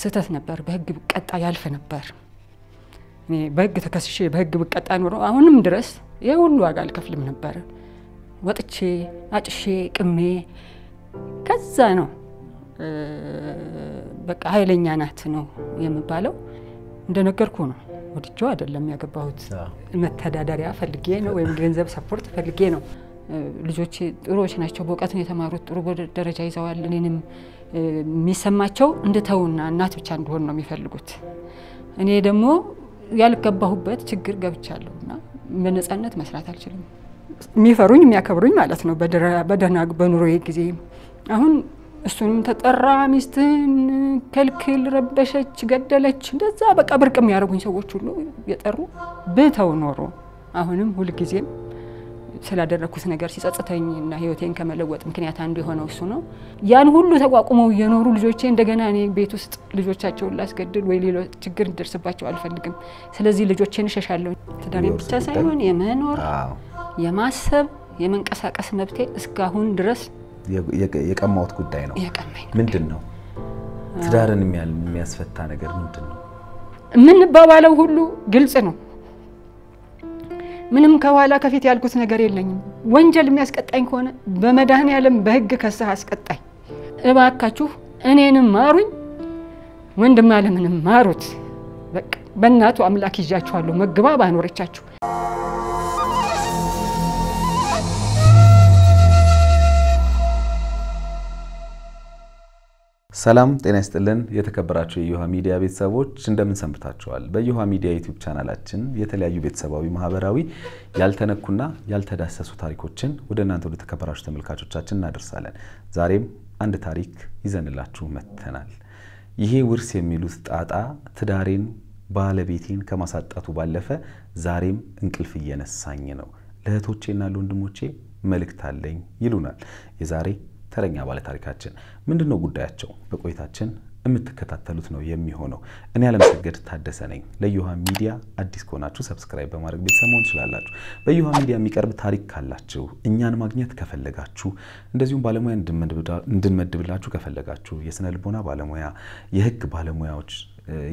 ስህተት ነበር። በህግ ብቀጣ ያልፍ ነበር። እኔ በህግ ተከስሼ በህግ ብቀጣ ኖሮ አሁንም ድረስ ይህ ሁሉ ዋጋ አልከፍልም ነበር። ወጥቼ አጭሼ ቅሜ ከዛ ነው በቃ ኃይለኛ ናት ነው የምባለው። እንደነገርኩ ነው ወድጆ አይደለም ያገባሁት። መተዳደሪያ ፈልጌ ነው ወይም ገንዘብ ሰፖርት ፈልጌ ነው። ልጆቼ ጥሩዎች ናቸው። በእውቀት ነው የተማሩት። ጥሩ ደረጃ ይዘዋል። እኔንም የሚሰማቸው እንድተውና እናት ብቻ እንደሆን ነው የሚፈልጉት። እኔ ደግሞ ያልገባሁበት ችግር ገብቻለሁ እና በነጻነት መስራት አልችልም። የሚፈሩኝ የሚያከብሩኝ ማለት ነው። በደህና በኑሮ ጊዜ አሁን እሱንም ተጠራ፣ ሚስትን ከልክል፣ ረበሸች፣ ገደለች፣ እንደዛ በቃ ብርቅ የሚያደርጉኝ ሰዎች ሁሉ የጠሩ ብተው ኖሮ አሁንም ሁልጊዜም ስላደረግኩት ነገር እና ህይወቴን ከመለወጥ ምክንያት አንዱ የሆነው እሱ ነው። ያን ሁሉ ተቋቁመው እየኖሩ ልጆቼ እንደገና እኔ ቤት ውስጥ ልጆቻቸውን ላስገድል ወይ ሌሎ ችግር እንደርስባቸው አልፈልግም። ስለዚህ ልጆቼን እሸሻለሁ። ትዳሬ ብቻ ሳይሆን የመኖር የማሰብ የመንቀሳቀስ መብቴ እስካሁን ድረስ የቀማሁት ጉዳይ ነው። ምንድን ነው? ትዳርን የሚያስፈታ ነገር ምንድን ነው? የምንባባለው ሁሉ ግልጽ ነው። ምንም ከኋላ ከፊት ያልኩት ነገር የለኝም። ወንጀል የሚያስቀጣኝ ከሆነ በመድኃኔዓለም በህግ ከስህ አስቀጣኝ። እባካችሁ እኔንም ማሩኝ፣ ወንድም አለምንም ማሩት። በቃ በእናቱ አምላክ ይዣችኋለሁ። መግባብ አኖረቻችሁ። ሰላም ጤና ይስጥልን። የተከበራችሁ የእዮሃ ሚዲያ ቤተሰቦች እንደምን ሰንብታችኋል? በእዮሃ ሚዲያ ዩቲዩብ ቻናላችን የተለያዩ ቤተሰባዊ፣ ማህበራዊ ያልተነኩና ያልተዳሰሱ ታሪኮችን ወደ እናንተ ወደ ተከበራችሁ ተመልካቾቻችን እናደርሳለን። ዛሬም አንድ ታሪክ ይዘንላችሁ መጥተናል። ይሄ ውርስ የሚሉት ጣጣ ትዳሬን ባለቤቴን ከማሳጣቱ ባለፈ ዛሬም እንቅልፍ እየነሳኝ ነው። ለእህቶቼና ለወንድሞቼ መልእክት አለኝ ይሉናል የዛሬ ተረኛ ባለታሪካችን ምንድን ነው ጉዳያቸው? በቆይታችን የምትከታተሉት ነው የሚሆነው። እኔ አለምሰገድ ታደሰ ነኝ። ለእዮሃ ሚዲያ አዲስ ከሆናችሁ ሰብስክራይብ በማድረግ ቤተሰብ መሆን ትችላላችሁ። በእዮሃ ሚዲያ የሚቀርብ ታሪክ ካላችሁ፣ እኛን ማግኘት ከፈለጋችሁ፣ እንደዚሁም ባለሙያ እንድንመድብላችሁ ከፈለጋችሁ፣ የስነ ልቦና ባለሙያ፣ የህግ ባለሙያዎች፣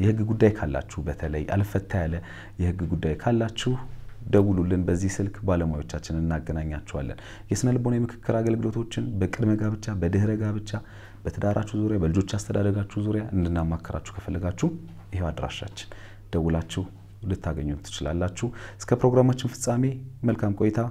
የህግ ጉዳይ ካላችሁ፣ በተለይ አልፈታ ያለ የህግ ጉዳይ ካላችሁ ደውሉልን። በዚህ ስልክ ባለሙያዎቻችን እናገናኛቸዋለን። የስነ ልቦና የምክክር አገልግሎቶችን በቅድመ ጋብቻ፣ በድህረ ጋብቻ፣ በትዳራችሁ ዙሪያ፣ በልጆች አስተዳደጋችሁ ዙሪያ እንድናማከራችሁ ከፈለጋችሁ ይሄው አድራሻችን ደውላችሁ ልታገኙ ትችላላችሁ። እስከ ፕሮግራማችን ፍጻሜ መልካም ቆይታ፣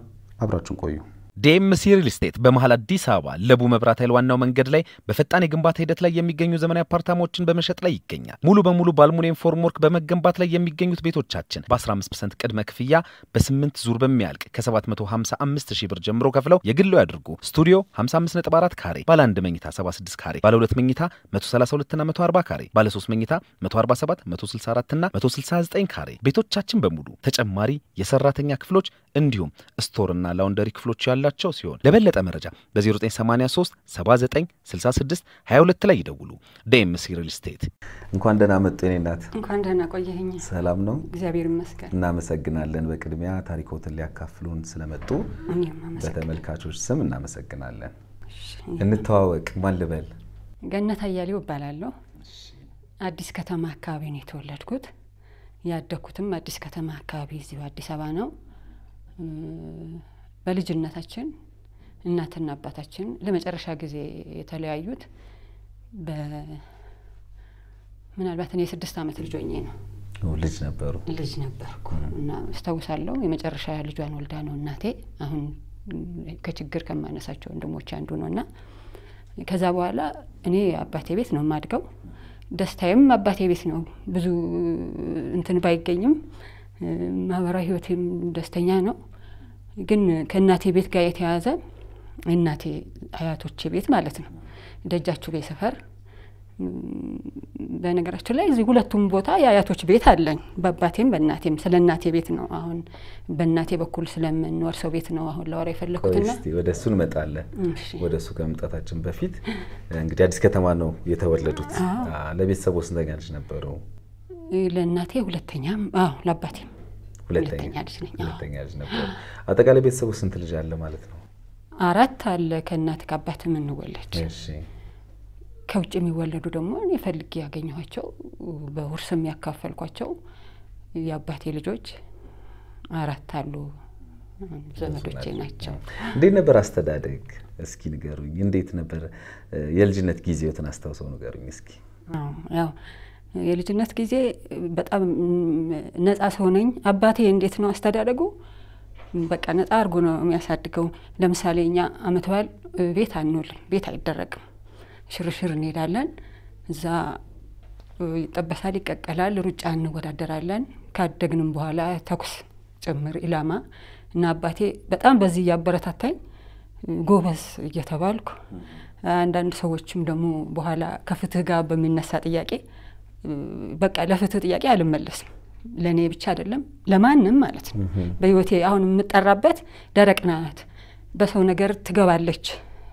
አብራችሁን ቆዩ። ዲኤምሲ ሪል ስቴት በመሀል አዲስ አበባ ለቡ መብራት ኃይል ዋናው መንገድ ላይ በፈጣን የግንባታ ሂደት ላይ የሚገኙ ዘመናዊ አፓርታማዎችን በመሸጥ ላይ ይገኛል። ሙሉ በሙሉ በአልሙኒየም ፎርምወርክ በመገንባት ላይ የሚገኙት ቤቶቻችን በ15 ፐርሰንት ቅድመ ክፍያ በ8 ዙር በሚያልቅ ከ755 ሺህ ብር ጀምሮ ከፍለው የግሎ ያድርጉ። ስቱዲዮ 554 ካሬ፣ ባለ 1 መኝታ 76 ካሬ፣ ባለ 2 መኝታ 132ና 140 ካሬ፣ ባለ 3 መኝታ 147፣ 164ና 169 ካሬ ቤቶቻችን በሙሉ ተጨማሪ የሰራተኛ ክፍሎች እንዲሁም ስቶርና ላውንደሪ ክፍሎች ያላቸው ሲሆን ለበለጠ መረጃ በ0983 79 22 ላይ ይደውሉ። ደኤምሲ ሪል ስቴት። እንኳን ደህና መጡ የኔ እናት። እንኳን ደህና ቆየኝ። ሰላም ነው? እግዚአብሔር ይመስገን። እናመሰግናለን። በቅድሚያ ታሪኮትን ሊያካፍሉን ስለመጡ በተመልካቾች ስም እናመሰግናለን። እንተዋወቅ፣ ማን ልበል? ገነት አያሌው እባላለሁ። አዲስ ከተማ አካባቢ ነው የተወለድኩት። ያደግኩትም አዲስ ከተማ አካባቢ እዚሁ አዲስ አበባ ነው። በልጅነታችን እናትና አባታችን ለመጨረሻ ጊዜ የተለያዩት ምናልባት እኔ የስድስት አመት ልጆኜ ነው። ልጅ ነበሩ ልጅ ነበርኩ እና አስታውሳለሁ። የመጨረሻ ልጇን ወልዳ ነው እናቴ። አሁን ከችግር ከማነሳቸው ወንድሞች አንዱ ነው እና ከዛ በኋላ እኔ አባቴ ቤት ነው የማድገው። ደስታዬም አባቴ ቤት ነው። ብዙ እንትን ባይገኝም ማህበራዊ ህይወቴም ደስተኛ ነው። ግን ከእናቴ ቤት ጋር የተያያዘ እናቴ አያቶቼ ቤት ማለት ነው ደጃችሁ ላይ ሰፈር በነገራችን ላይ እዚህ ሁለቱም ቦታ የአያቶች ቤት አለኝ በአባቴም በእናቴም። ስለ እናቴ ቤት ነው አሁን በእናቴ በኩል ስለምንወርሰው ቤት ነው አሁን ላወራ የፈለግኩትና ወደ እሱ እንመጣለን። ወደ እሱ ከመምጣታችን በፊት እንግዲህ አዲስ ከተማ ነው የተወለዱት። ለቤተሰቦ ስንተኛ ልጅ ነበሩ? ለእናቴ ሁለተኛም፣ አዎ ለአባቴም ሁለተኛ ልጅ ነበር። አጠቃላይ ቤተሰቡ ስንት ልጅ አለ ማለት ነው? አራት አለ ከእናት ከአባት የምንወለድ ከውጭ የሚወለዱ ደግሞ እኔ ፈልጌ ያገኘኋቸው በውርስ የሚያካፈልኳቸው የአባቴ ልጆች አራት አሉ። ዘመዶቼ ናቸው። እንዴት ነበር አስተዳደግ? እስኪ ንገሩኝ። እንዴት ነበር የልጅነት ጊዜዎትን አስታውሰው ንገሩኝ እስኪ። ያው የልጅነት ጊዜ በጣም ነጻ ሰው ነኝ። አባቴ እንዴት ነው አስተዳደጉ? በቃ ነጻ አድርጎ ነው የሚያሳድገው። ለምሳሌ እኛ አመት በዓል ቤት አንውልም፣ ቤት አይደረግም። ሽርሽር እንሄዳለን። እዛ ይጠበሳል፣ ይቀቀላል፣ ሩጫ እንወዳደራለን። ካደግንም በኋላ ተኩስ ጭምር ኢላማ እና አባቴ በጣም በዚህ እያበረታታኝ ጎበዝ እየተባልኩ አንዳንድ ሰዎችም ደግሞ በኋላ ከፍትህ ጋር በሚነሳ ጥያቄ በቃ ለፍትህ ጥያቄ አልመለስም። ለእኔ ብቻ አይደለም ለማንም ማለት ነው። በህይወቴ አሁን የምጠራበት ደረቅ ናት፣ በሰው ነገር ትገባለች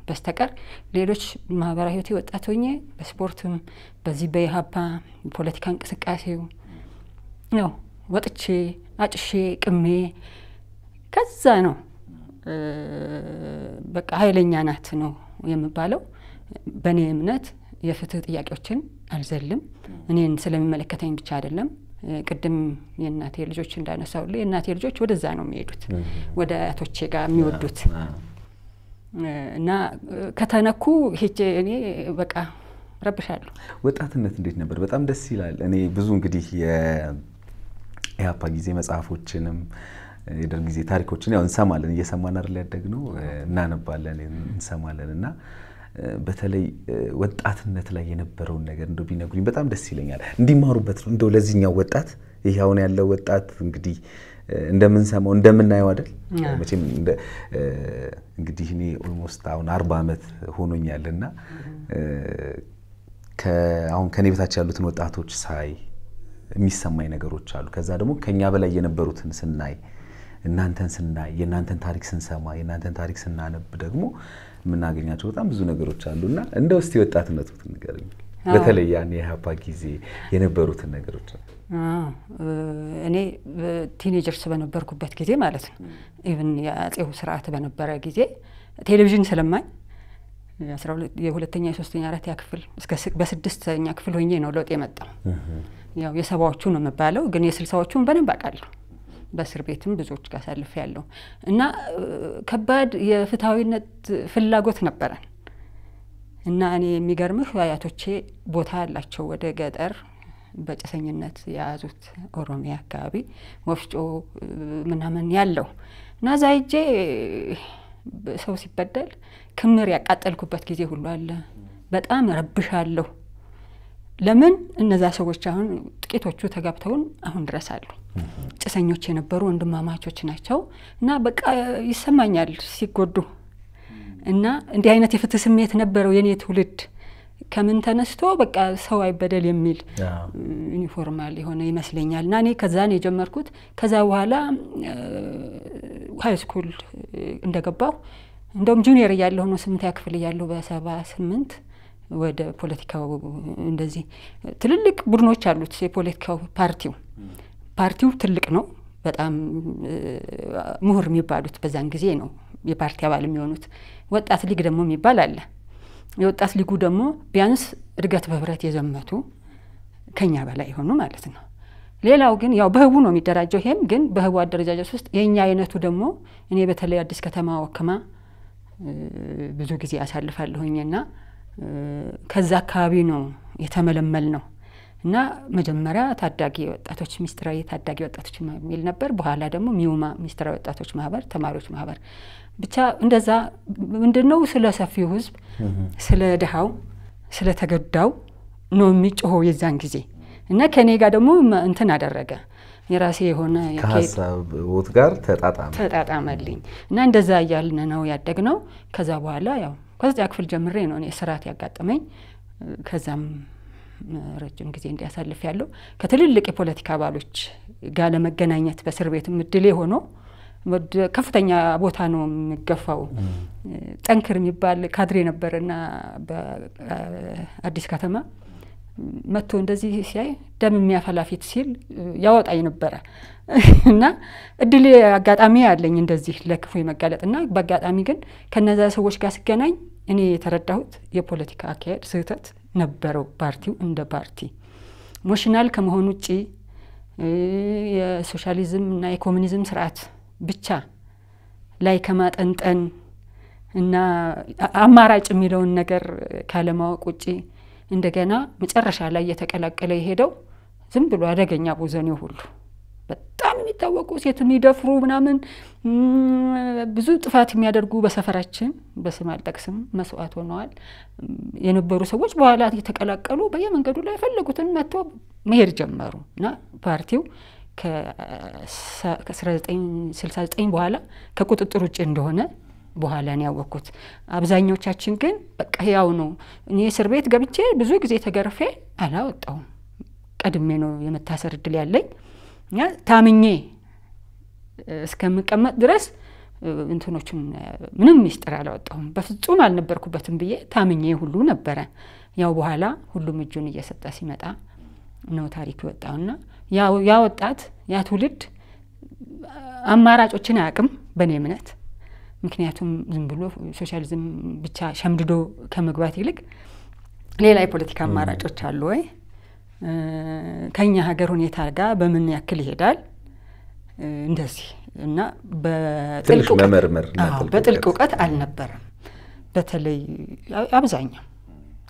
በስተቀር ሌሎች ማህበራዊ ህይወቴ ወጣት ሆኜ በስፖርትም በዚህ በኢህአፓ ፖለቲካ እንቅስቃሴው ነው ወጥቼ አጭሼ ቅሜ ከዛ ነው በቃ ኃይለኛ ናት ነው የምባለው በእኔ እምነት የፍትህ ጥያቄዎችን አልዘልም። እኔን ስለሚመለከተኝ ብቻ አይደለም። ቅድም የእናቴ ልጆች እንዳነሳውልህ የእናቴ ልጆች ወደዛ ነው የሚሄዱት፣ ወደ አያቶቼ ጋር የሚወዱት እና ከተነኩ ሄጄ እኔ በቃ ረብሻለሁ። ወጣትነት እንዴት ነበር? በጣም ደስ ይላል። እኔ ብዙ እንግዲህ የኢህአፓ ጊዜ መጽሐፎችንም የደርግ ጊዜ ታሪኮችን ያው እንሰማለን፣ እየሰማን አይደል ያደግነው፣ እናነባለን፣ እንሰማለን እና በተለይ ወጣትነት ላይ የነበረውን ነገር እንደው ቢነግሩኝ በጣም ደስ ይለኛል። እንዲማሩበት ነው እንደው ለዚህኛው ወጣት ይህ አሁን ያለው ወጣት እንግዲህ እንደምንሰማው እንደምናየው አይደል መቼም እንግዲህ እኔ ኦልሞስት አሁን አርባ ዓመት ሆኖኛል እና አሁን ከኔ በታች ያሉትን ወጣቶች ሳይ የሚሰማኝ ነገሮች አሉ። ከዛ ደግሞ ከኛ በላይ የነበሩትን ስናይ እናንተን ስናይ የእናንተን ታሪክ ስንሰማ የእናንተን ታሪክ ስናነብ ደግሞ የምናገኛቸው በጣም ብዙ ነገሮች አሉ አሉና እንደው እስቲ ወጣትነቱ ንገርኝ በተለይ ያን የሀፓ ጊዜ የነበሩትን ነገሮች እኔ ቲኔጀርስ በነበርኩበት ጊዜ ማለት ነው ኢቭን የአጼው ስርዓት በነበረ ጊዜ ቴሌቪዥን ስለማኝ የሁለተኛ የሶስተኛ አራት ክፍል በስድስተኛ ክፍል ሆኜ ነው ለውጥ የመጣው። ያው የሰባዎቹ ነው የምባለው፣ ግን የስልሳዎቹን በደንብ አውቃለሁ። በእስር ቤትም ብዙዎች ጋር አሳልፍ ያለው እና ከባድ የፍትሐዊነት ፍላጎት ነበረን እና እኔ የሚገርምህ አያቶቼ ቦታ ያላቸው ወደ ገጠር በጭሰኝነት የያዙት ኦሮሚያ አካባቢ ወፍጮ ምናምን ያለው እና እዛ ሂጄ ሰው ሲበደል ክምር ያቃጠልኩበት ጊዜ ሁሉ አለ። በጣም ረብሻለሁ። ለምን እነዛ ሰዎች አሁን ጥቂቶቹ ተጋብተውን አሁን ድረስ አሉ። ጭሰኞች የነበሩ ወንድማማቾች ናቸው እና በቃ ይሰማኛል ሲጎዱ እና እንዲህ አይነት የፍትህ ስሜት ነበረው የኔ ትውልድ። ከምን ተነስቶ በቃ ሰው አይበደል የሚል ዩኒፎርማል የሆነ ይመስለኛል። እና እኔ ከዛ ነው የጀመርኩት። ከዛ በኋላ ሀይ ስኩል እንደገባሁ እንደውም ጁኒየር እያለሁ ነው ስምንተኛ ክፍል እያለሁ በሰባ ስምንት ወደ ፖለቲካው እንደዚህ ትልልቅ ቡድኖች አሉት የፖለቲካው ፓርቲው ፓርቲው ትልቅ ነው። በጣም ምሁር የሚባሉት በዛን ጊዜ ነው የፓርቲ አባል የሚሆኑት። ወጣት ሊግ ደግሞ የሚባል አለ። የወጣት ሊጉ ደግሞ ቢያንስ እድገት በህብረት የዘመቱ ከኛ በላይ የሆኑ ማለት ነው። ሌላው ግን ያው በህቡ ነው የሚደራጀው። ይሄም ግን በህቡ አደረጃጀት ውስጥ የእኛ አይነቱ ደግሞ እኔ በተለይ አዲስ ከተማ ወክማ ብዙ ጊዜ አሳልፋለሁኝና ከዛ አካባቢ ነው የተመለመል ነው። እና መጀመሪያ ታዳጊ ወጣቶች ሚኒስትራዊ ታዳጊ ወጣቶች የሚል ነበር። በኋላ ደግሞ ሚውማ ሚኒስትራዊ ወጣቶች ማህበር፣ ተማሪዎች ማህበር ብቻ እንደዛ ምንድን ነው ስለ ሰፊው ህዝብ፣ ስለ ድሃው፣ ስለ ተገዳው ነው የሚጮሆ የዛን ጊዜ እና ከኔ ጋር ደግሞ እንትን አደረገ የራሴ የሆነ ከሀሳቦት ጋር ተጣጣመ ተጣጣመልኝ እና እንደዛ እያልን ነው ያደግ ነው። ከዛ በኋላ ያው ከዚያ ክፍል ጀምሬ ነው እኔ ስርዓት ያጋጠመኝ ከዛም ረጅም ጊዜ እንዲያሳልፍ ያለው ከትልልቅ የፖለቲካ አባሎች ጋር ለመገናኘት በእስር ቤት እድሌ ሆኖ ከፍተኛ ቦታ ነው የሚገፋው። ጠንክር የሚባል ካድሬ ነበርና በአዲስ ከተማ መጥቶ እንደዚህ ሲያይ ደም የሚያፈላ ፊት ሲል ያወጣኝ ነበረ እና እድሌ አጋጣሚ ያለኝ እንደዚህ ለክፉ የመጋለጥ እና በአጋጣሚ ግን ከነዛ ሰዎች ጋር ስገናኝ እኔ የተረዳሁት የፖለቲካ አካሄድ ስህተት ነበረው። ፓርቲው እንደ ፓርቲ ሞሽናል ከመሆን ውጭ የሶሻሊዝም እና የኮሚኒዝም ስርዓት ብቻ ላይ ከማጠንጠን እና አማራጭ የሚለውን ነገር ካለማወቅ ውጭ እንደገና መጨረሻ ላይ እየተቀላቀለ የሄደው ዝም ብሎ አደገኛ ቦዘኔ ሁሉ የሚታወቁ ሴት የሚደፍሩ ምናምን ብዙ ጥፋት የሚያደርጉ በሰፈራችን በስም አልጠቅስም መስዋዕት ሆነዋል የነበሩ ሰዎች በኋላ የተቀላቀሉ በየመንገዱ ላይ የፈለጉትን መጥተው መሄድ ጀመሩ እና ፓርቲው ከ1969 በኋላ ከቁጥጥር ውጭ እንደሆነ በኋላ ነው ያወቅኩት። አብዛኞቻችን ግን በቃ ያው ነው። እኔ እስር ቤት ገብቼ ብዙ ጊዜ ተገርፌ አላወጣውም። ቀድሜ ነው የመታሰር እድል ያለኝ። ታምኜ እስከምቀመጥ ድረስ እንትኖችን ምንም ሚስጥር አላወጣሁም። በፍጹም አልነበርኩበትም ብዬ ታምኜ ሁሉ ነበረ። ያው በኋላ ሁሉም እጁን እየሰጠ ሲመጣ ነው ታሪክ የወጣውና ያ ወጣት ያ ትውልድ አማራጮችን አያውቅም በእኔ እምነት። ምክንያቱም ዝም ብሎ ሶሻሊዝም ብቻ ሸምድዶ ከመግባት ይልቅ ሌላ የፖለቲካ አማራጮች አሉ ወይ ከኛ ሀገር ሁኔታ ጋር በምን ያክል ይሄዳል እንደዚህ እና በጥልቅ እውቀት አልነበረም። በተለይ አብዛኛው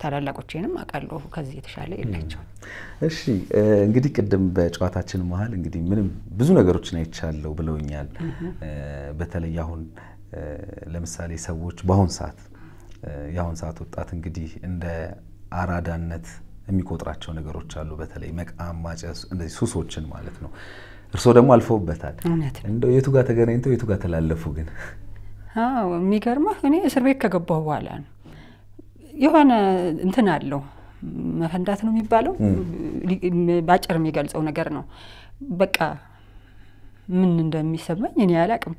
ታላላቆቼንም አውቃለሁ፣ ከዚህ የተሻለ የላቸውም። እሺ እንግዲህ ቅድም በጨዋታችን መሀል እንግዲህ ምንም ብዙ ነገሮችን አይቻለሁ ብለውኛል። በተለይ አሁን ለምሳሌ ሰዎች በአሁን ሰዓት የአሁን ሰዓት ወጣት እንግዲህ እንደ አራዳነት የሚቆጥራቸው ነገሮች አሉ። በተለይ መቃም፣ ማጨስ፣ እንደዚህ ሱሶችን ማለት ነው። እርስዎ ደግሞ አልፈውበታል። እንደው የቱ ጋር ተገናኝተው የቱ ጋር ተላለፉ ግን? አዎ የሚገርመህ እኔ እስር ቤት ከገባሁ በኋላ ነው የሆነ እንትን አለው መፈንዳት ነው የሚባለው፣ ባጭር የሚገልጸው ነገር ነው። በቃ ምን እንደሚሰማኝ እኔ አላቅም።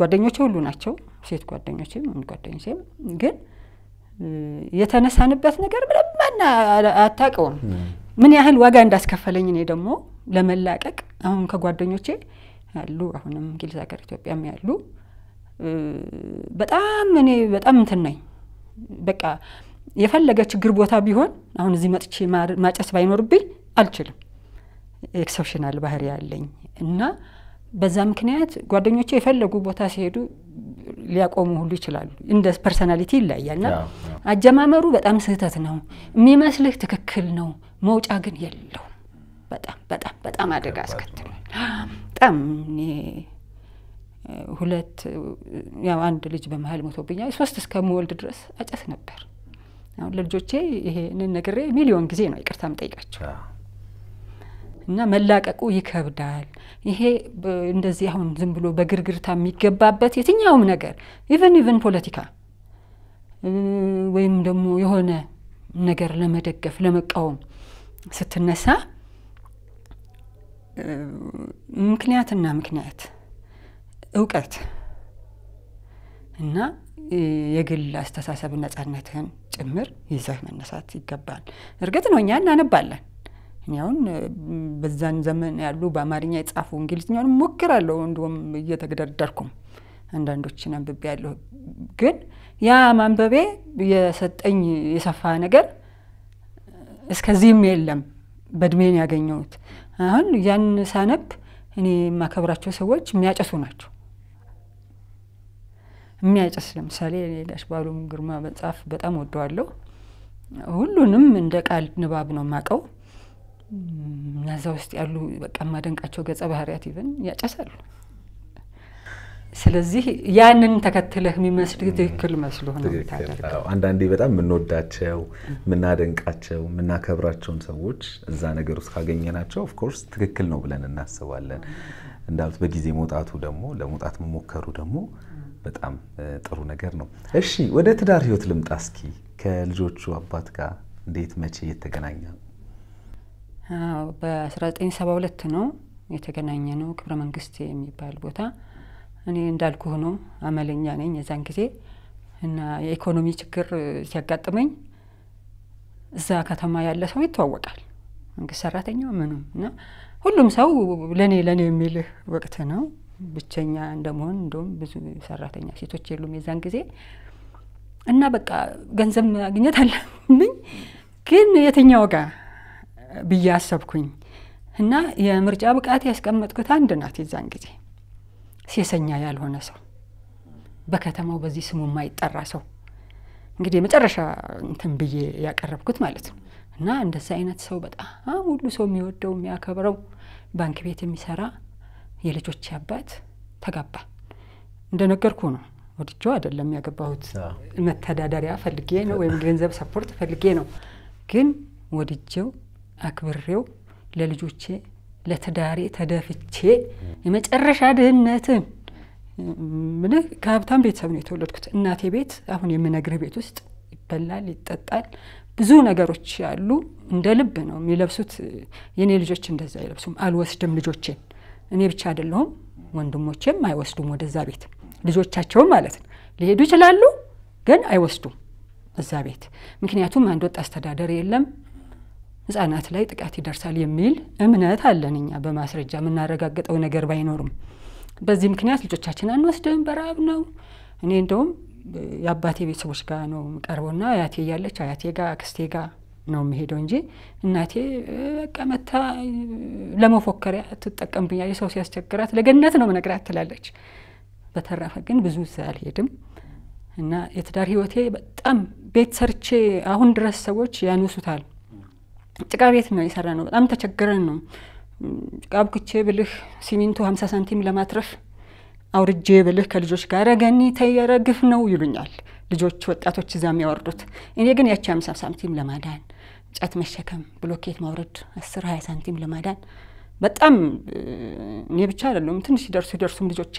ጓደኞቼ ሁሉ ናቸው ሴት ጓደኞቼም ጓደኞቼም ግን የተነሳንበት ነገር ምንም አታውቀውም። ምን ያህል ዋጋ እንዳስከፈለኝ እኔ ደግሞ ለመላቀቅ አሁን ከጓደኞቼ ያሉ አሁንም እንግሊዝ ሀገር ኢትዮጵያም ያሉ በጣም እኔ በጣም እንትን ነኝ በቃ የፈለገ ችግር ቦታ ቢሆን አሁን እዚህ መጥቼ ማጨስ ባይኖርብኝ አልችልም። ኤክሰፕሽናል ባህሪ ያለኝ እና በዛ ምክንያት ጓደኞቼ የፈለጉ ቦታ ሲሄዱ ሊያቆሙ ሁሉ ይችላሉ። እንደ ፐርሰናሊቲ ይለያልና አጀማመሩ በጣም ስህተት ነው የሚመስልህ ትክክል ነው፣ መውጫ ግን የለው። በጣም በጣም በጣም አደጋ አስከትሏል። በጣም ሁለት ያው አንድ ልጅ በመሀል ሞቶብኛል። ሶስት እስከምወልድ ድረስ አጨስ ነበር። አሁን ለልጆቼ ይሄንን ነግሬ ሚሊዮን ጊዜ ነው ይቅርታ ምጠይቃቸው እና መላቀቁ ይከብዳል። ይሄ እንደዚህ አሁን ዝም ብሎ በግርግርታ የሚገባበት የትኛውም ነገር ኢቨን ኢቨን ፖለቲካ ወይም ደግሞ የሆነ ነገር ለመደገፍ ለመቃወም ስትነሳ ምክንያትና ምክንያት እውቀት እና የግል አስተሳሰብ ነጻነትህን ጭምር ይዘህ መነሳት ይገባል። እርግጥ ነው እኛ እናነባለን አሁን በዛን ዘመን ያሉ በአማርኛ የጻፉ እንግሊዝኛውን ሞክራለሁ። እንዲሁም እየተግደርደርኩም አንዳንዶችን አንብቤ ያለሁ። ግን ያ ማንበቤ የሰጠኝ የሰፋ ነገር እስከዚህም የለም። በእድሜን ያገኘሁት አሁን ያን ሳነብ እኔ የማከብራቸው ሰዎች የሚያጨሱ ናቸው። የሚያጨስ ለምሳሌ ዳሽ ባሉም ግርማ መጽሐፍ በጣም ወደዋለሁ። ሁሉንም እንደ ቃል ንባብ ነው የማውቀው። እዛ ውስጥ ያሉ በቃ የማደንቃቸው ገጸ ባህሪያት ይብን ያጨሳሉ። ስለዚህ ያንን ተከትለህ የሚመስል ትክክል መስሎ ነው አንዳንዴ በጣም የምንወዳቸው የምናደንቃቸው የምናከብራቸውን ሰዎች እዛ ነገር ውስጥ ካገኘናቸው ኦፍኮርስ ትክክል ነው ብለን እናስባለን። እንዳሉት በጊዜ መውጣቱ ደግሞ ለመውጣት መሞከሩ ደግሞ በጣም ጥሩ ነገር ነው። እሺ ወደ ትዳር ህይወት ልምጣ እስኪ። ከልጆቹ አባት ጋር እንዴት መቼ የተገናኛል? በ1972 ነው የተገናኘ ነው ክብረ መንግስት የሚባል ቦታ። እኔ እንዳልኩ ሆኖ አመለኛ ነኝ የዛን ጊዜ እና የኢኮኖሚ ችግር ሲያጋጥመኝ እዛ ከተማ ያለ ሰው ይተዋወቃል፣ መንግስት ሰራተኛው ምኑም እና ሁሉም ሰው ለእኔ ለእኔ የሚልህ ወቅት ነው። ብቸኛ እንደመሆን እንደውም ብዙ ሰራተኛ ሴቶች የሉም የዛን ጊዜ እና በቃ ገንዘብ ማግኘት አለብኝ ግን የትኛው ጋር ብዬ አሰብኩኝ እና የምርጫ ብቃት ያስቀመጥኩት አንድ ናት። የዛን ጊዜ ሴሰኛ ያልሆነ ሰው፣ በከተማው በዚህ ስሙ የማይጠራ ሰው እንግዲህ የመጨረሻ እንትን ብዬ ያቀረብኩት ማለት ነው። እና እንደዛ አይነት ሰው በጣም ሁሉ ሰው የሚወደው የሚያከብረው፣ ባንክ ቤት የሚሰራ የልጆች አባት ተጋባ። እንደነገርኩ ነው ወድጆ አይደለም ያገባሁት። መተዳደሪያ ፈልጌ ነው ወይም ገንዘብ ሰፖርት ፈልጌ ነው ግን ወድጀው አክብሬው ለልጆቼ ለትዳሬ ተደፍቼ የመጨረሻ ድህነትን ምልህ ከሀብታም ቤተሰብ ነው የተወለድኩት። እናቴ ቤት አሁን የምነግርህ ቤት ውስጥ ይበላል፣ ይጠጣል፣ ብዙ ነገሮች ያሉ እንደ ልብ ነው የሚለብሱት። የእኔ ልጆች እንደዛ አይለብሱም። አልወስድም ልጆቼን። እኔ ብቻ አይደለሁም ወንድሞቼም አይወስዱም ወደዛ ቤት። ልጆቻቸውም ማለት ነው ሊሄዱ ይችላሉ፣ ግን አይወስዱም እዛ ቤት። ምክንያቱም አንድ ወጥ አስተዳደር የለም። ህጻናት ላይ ጥቃት ይደርሳል የሚል እምነት አለን። እኛ በማስረጃ የምናረጋግጠው ነገር ባይኖርም በዚህ ምክንያት ልጆቻችን አንወስድም፣ በረሀብ ነው። እኔ እንደውም የአባቴ ቤተሰቦች ጋር ነው ቀርቦና አያቴ እያለች አያቴ ጋ አክስቴ ጋ ነው የሚሄደው እንጂ እናቴ በቃ መታ ለመፎከሪያ ትጠቀምብኛ የሰው ሲያስቸግራት ለገነት ነው መነግራት ትላለች። በተረፈ ግን ብዙ እዛ አልሄድም እና የትዳር ህይወቴ በጣም ቤት ሰርቼ አሁን ድረስ ሰዎች ያንሱታል። ጭቃ ቤት ነው የሰራ ነው። በጣም ተቸግረን ነው ጭቃ አብክቼ ብልህ ሲሚንቶ ሀምሳ ሳንቲም ለማትረፍ አውርጄ ብልህ ከልጆች ጋር ገኒ ተየረ ግፍ ነው ይሉኛል ልጆች ወጣቶች እዛ የሚያወርዱት። እኔ ግን ያቺ ሀምሳ ሳንቲም ለማዳን እንጨት መሸከም፣ ብሎኬት ማውረድ አስር ሀያ ሳንቲም ለማዳን በጣም እኔ ብቻ አይደለሁም። ትንሽ ሲደርሱ ይደርሱም ልጆቼ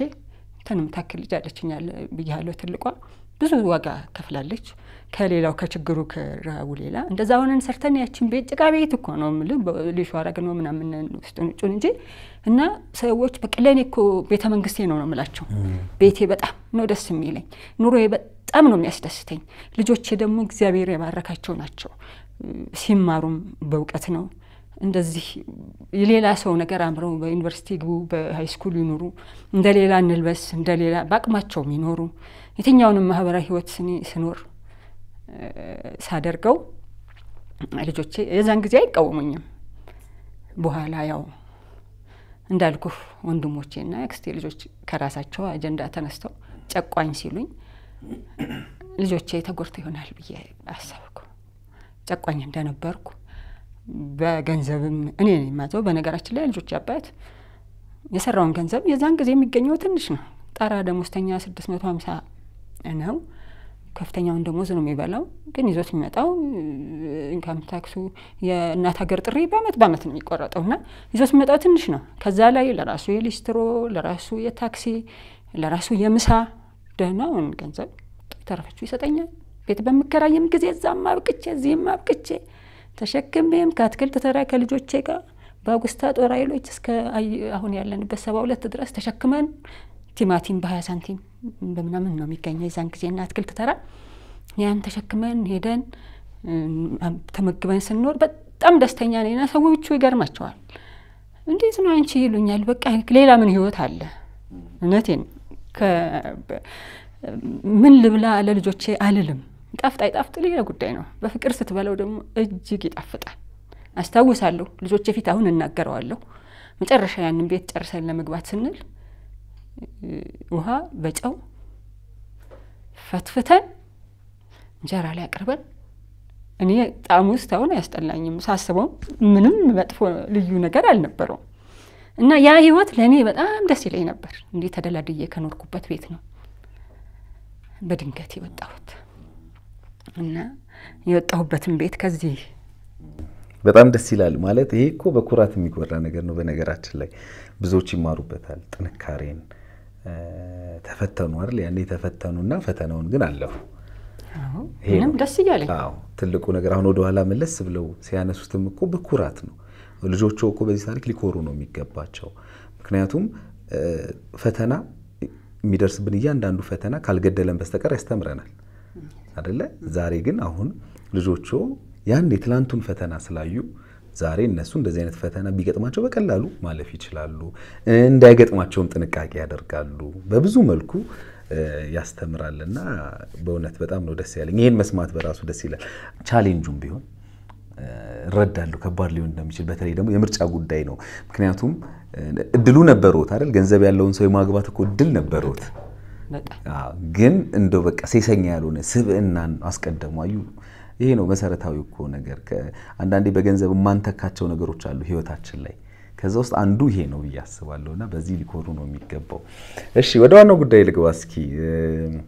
ተንም ታክል ልጅ አለችኛል ብያለሁ። ትልቋ ብዙ ዋጋ ከፍላለች። ከሌላው ከችግሩ ከረሃቡ ሌላ እንደዛ ሆነን ሰርተን ያችን ቤት ጭቃ ቤት እኮ ነው ምል ሊሾ አረግ ነው ምናምን ውስጥ ንጩን እንጂ እና ሰዎች በቅለኔ እኮ ቤተ መንግስቴ ነው ነው ምላቸው። ቤቴ በጣም ነው ደስ የሚለኝ፣ ኑሮዬ በጣም ነው የሚያስደስተኝ። ልጆቼ ደግሞ እግዚአብሔር የባረካቸው ናቸው። ሲማሩም በእውቀት ነው እንደዚህ የሌላ ሰው ነገር አምረው በዩኒቨርሲቲ ግቡ፣ በሃይስኩል ይኑሩ፣ እንደሌላ እንልበስ፣ እንደሌላ በአቅማቸው የሚኖሩ የትኛውንም ማህበራዊ ህይወት ስኖር ሳደርገው ልጆቼ የዛን ጊዜ አይቃወሙኝም። በኋላ ያው እንዳልኩህ ወንድሞቼና የአክስቴ ልጆች ከራሳቸው አጀንዳ ተነስተው ጨቋኝ ሲሉኝ ልጆቼ ተጎርተ ይሆናል ብዬ አሰብኩ። ጨቋኝ እንደነበርኩ በገንዘብም እኔ የማዘው በነገራችን ላይ ልጆች አባት የሰራውን ገንዘብ የዛን ጊዜ የሚገኘው ትንሽ ነው። ጠራ ደሞዝተኛ ስድስት መቶ ሀምሳ ነው። ከፍተኛውን ደሞዝ ነው የሚበላው። ግን ይዞት የሚመጣው ኢንካም ታክሱ የእናት ሀገር ጥሪ በአመት በአመት ነው የሚቆረጠው እና ይዞት የሚመጣው ትንሽ ነው። ከዛ ላይ ለራሱ የሊስትሮ፣ ለራሱ የታክሲ፣ ለራሱ የምሳ ደህናውን ገንዘብ ተረፈችው ይሰጠኛል። ቤት በምከራየም ጊዜ እዛም አብቅቼ እዚህም አብቅቼ ተሸክሜም ከአትክልት ተራ ከልጆቼ ጋር በአጉስታ ጦር ኃይሎች እስከ አሁን ያለንበት ሰባ ሁለት ድረስ ተሸክመን ቲማቲም በሀያ ሳንቲም በምናምን ነው የሚገኘው የዛን ጊዜ እና አትክልት ተራ ያን ተሸክመን ሄደን ተመግበን ስንኖር በጣም ደስተኛ ነኝና ሰዎቹ ይገርማቸዋል። እንዴት ነው አንቺ ይሉኛል። በቃ ሌላ ምን ህይወት አለ? እውነቴን ምን ልብላ ለልጆቼ አልልም። ጣፍጥ አይጣፍጥ ሌላ ጉዳይ ነው። በፍቅር ስትበላው ደግሞ እጅግ ይጣፍጣል። አስታውሳለሁ ልጆቼ ፊት አሁን እናገረዋለሁ። መጨረሻ ያንን ቤት ጨርሰን ለመግባት ስንል ውሃ በጨው ፈትፍተን እንጀራ ላይ አቅርበን እኔ ጣዕሙ ውስጥ አሁን አያስጠላኝም። ሳስበው ምንም መጥፎ ልዩ ነገር አልነበረውም። እና ያ ህይወት ለእኔ በጣም ደስ ይለኝ ነበር። እንዲህ ተደላድዬ ከኖርኩበት ቤት ነው በድንገት የወጣሁት እና የወጣሁበትን ቤት ከዚህ በጣም ደስ ይላል። ማለት ይሄ እኮ በኩራት የሚጎራ ነገር ነው። በነገራችን ላይ ብዙዎች ይማሩበታል ጥንካሬን ተፈተኑ አይደል? ያኔ ተፈተኑና ፈተናውን ግን አለፉ። ምንም ደስ እያለኝ ትልቁ ነገር አሁን ወደኋላ መለስ ብለው ሲያነሱትም እኮ በኩራት ነው። ልጆቹ እኮ በዚህ ታሪክ ሊኮሩ ነው የሚገባቸው። ምክንያቱም ፈተና የሚደርስብን እያንዳንዱ ፈተና ካልገደለን በስተቀር ያስተምረናል አደለ? ዛሬ ግን አሁን ልጆቹ ያን የትላንቱን ፈተና ስላዩ ዛሬ እነሱ እንደዚህ አይነት ፈተና ቢገጥማቸው በቀላሉ ማለፍ ይችላሉ። እንዳይገጥማቸውም ጥንቃቄ ያደርጋሉ። በብዙ መልኩ ያስተምራልና በእውነት በጣም ነው ደስ ያለኝ። ይህን መስማት በራሱ ደስ ይላል። ቻሌንጁም ቢሆን እረዳለሁ ከባድ ሊሆን እንደሚችል፣ በተለይ ደግሞ የምርጫ ጉዳይ ነው። ምክንያቱም እድሉ ነበሮት አይደል? ገንዘብ ያለውን ሰው የማግባት እኮ እድል ነበሮት። ግን እንደው በቃ ሴሰኛ ያልሆነ ስብዕናን አስቀደሙ አዩ ይሄ ነው መሰረታዊ እኮ ነገር። አንዳንዴ በገንዘብ የማንተካቸው ነገሮች አሉ ህይወታችን ላይ። ከዛ ውስጥ አንዱ ይሄ ነው ብዬ አስባለሁ እና በዚህ ሊኮሩ ነው የሚገባው። እሺ ወደ ዋናው ጉዳይ ልግባ እስኪ።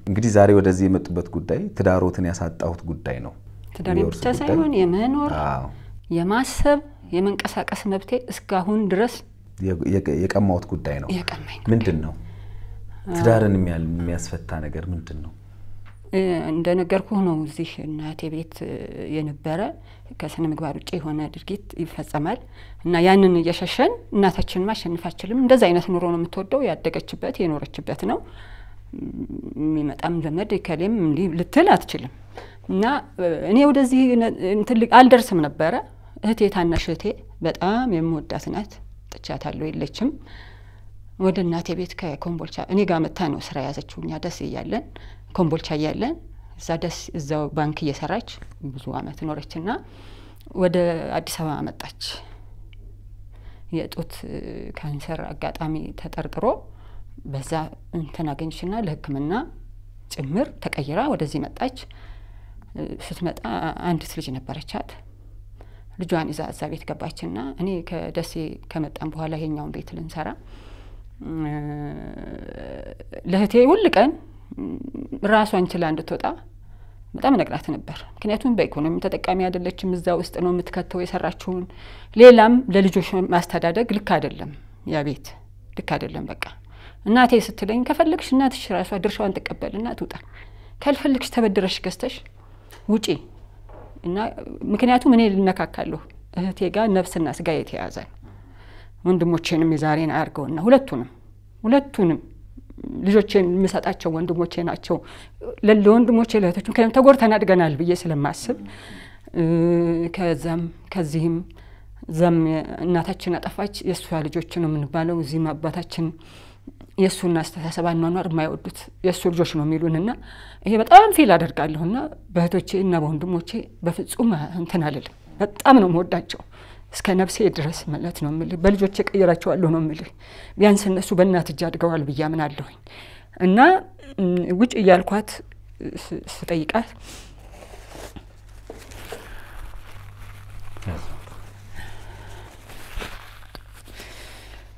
እንግዲህ ዛሬ ወደዚህ የመጡበት ጉዳይ ትዳሮትን ያሳጣሁት ጉዳይ ነው። ትዳር ብቻ ሳይሆን የመኖር የማሰብ የመንቀሳቀስ መብቴ እስካሁን ድረስ የቀማሁት ጉዳይ ነው። ምንድን ነው ትዳርን የሚያስፈታ ነገር ምንድን ነው? እንደነገርኩ ነው። እዚህ እናቴ ቤት የነበረ ከስነ ምግባር ውጭ የሆነ ድርጊት ይፈጸማል እና ያንን እየሸሸን እናታችን ማሸንፍ አችልም። እንደዚ አይነት ኑሮ ነው የምትወደው፣ ያደገችበት የኖረችበት ነው። የሚመጣም ዘመድ ከሌም ልትል አትችልም እና እኔ ወደዚህ ትልቅ አልደርስም ነበረ። እህቴ ታናሽ እህቴ በጣም የምወዳት ናት። ጥቻታለሁ፣ የለችም። ወደ እናቴ ቤት ከኮምቦልቻ እኔ ጋር መታ ነው ስራ የያዘችው እኛ ደስ እያለን ኮምቦልቻ እያለን እዛ ደስ እዛው ባንክ እየሰራች ብዙ አመት ኖረች ና ወደ አዲስ አበባ መጣች። የጡት ካንሰር አጋጣሚ ተጠርጥሮ በዛ እንትን ና ለህክምና ጭምር ተቀይራ ወደዚህ መጣች። ስትመጣ አንዲት ልጅ ነበረቻት። ልጇን ይዛ እዛ ቤት ና እኔ ከደሴ ከመጣን በኋላ የኛውን ቤት ልንሰራ ለህቴ ሁል ቀን ራሷን ችላ እንድትወጣ በጣም ነግራት ነበር። ምክንያቱም በኢኮኖሚ ተጠቃሚ አይደለችም፣ እዛ ውስጥ ነው የምትከተው የሰራችውን። ሌላም ለልጆች ማስተዳደግ ልክ አይደለም፣ ያ ቤት ልክ አይደለም። በቃ እናቴ ስትለኝ ከፈለግሽ እናትሽ ራሷ ድርሻዋን ትቀበልና ትውጣ፣ ካልፈለግሽ ተበድረሽ ገዝተሽ ውጪ እና ምክንያቱም እኔ ልነካካለሁ እህቴ ጋር ነፍስና ስጋ የተያያዘ ወንድሞቼንም የዛሬን አያርገውና ሁለቱንም ሁለቱንም ልጆቼን የምሰጣቸው ወንድሞቼ ናቸው። ለወንድሞቼ ለእህቶች ምክንያቱም ተጎድተን አድገናል ብዬ ስለማስብ ከዛም ከዚህም ዘም እናታችን አጠፋች የእሷ ልጆች ነው የምንባለው። እዚህም አባታችን የእሱን አስተሳሰብ አኗኗር የማይወዱት የእሱ ልጆች ነው የሚሉንና ይሄ በጣም ፊል ና በእህቶቼ እና በወንድሞቼ በፍጹም እንትን አልልም። በጣም ነው መወዳቸው። እስከ ነፍሴ ድረስ ማለት ነው ምልህ በልጆች ቀይራቸዋለሁ ነው ምልህ ቢያንስ እነሱ በእናት እጅ አድገዋል ብዬ አምናለሁኝ። እና ውጭ እያልኳት ስጠይቃት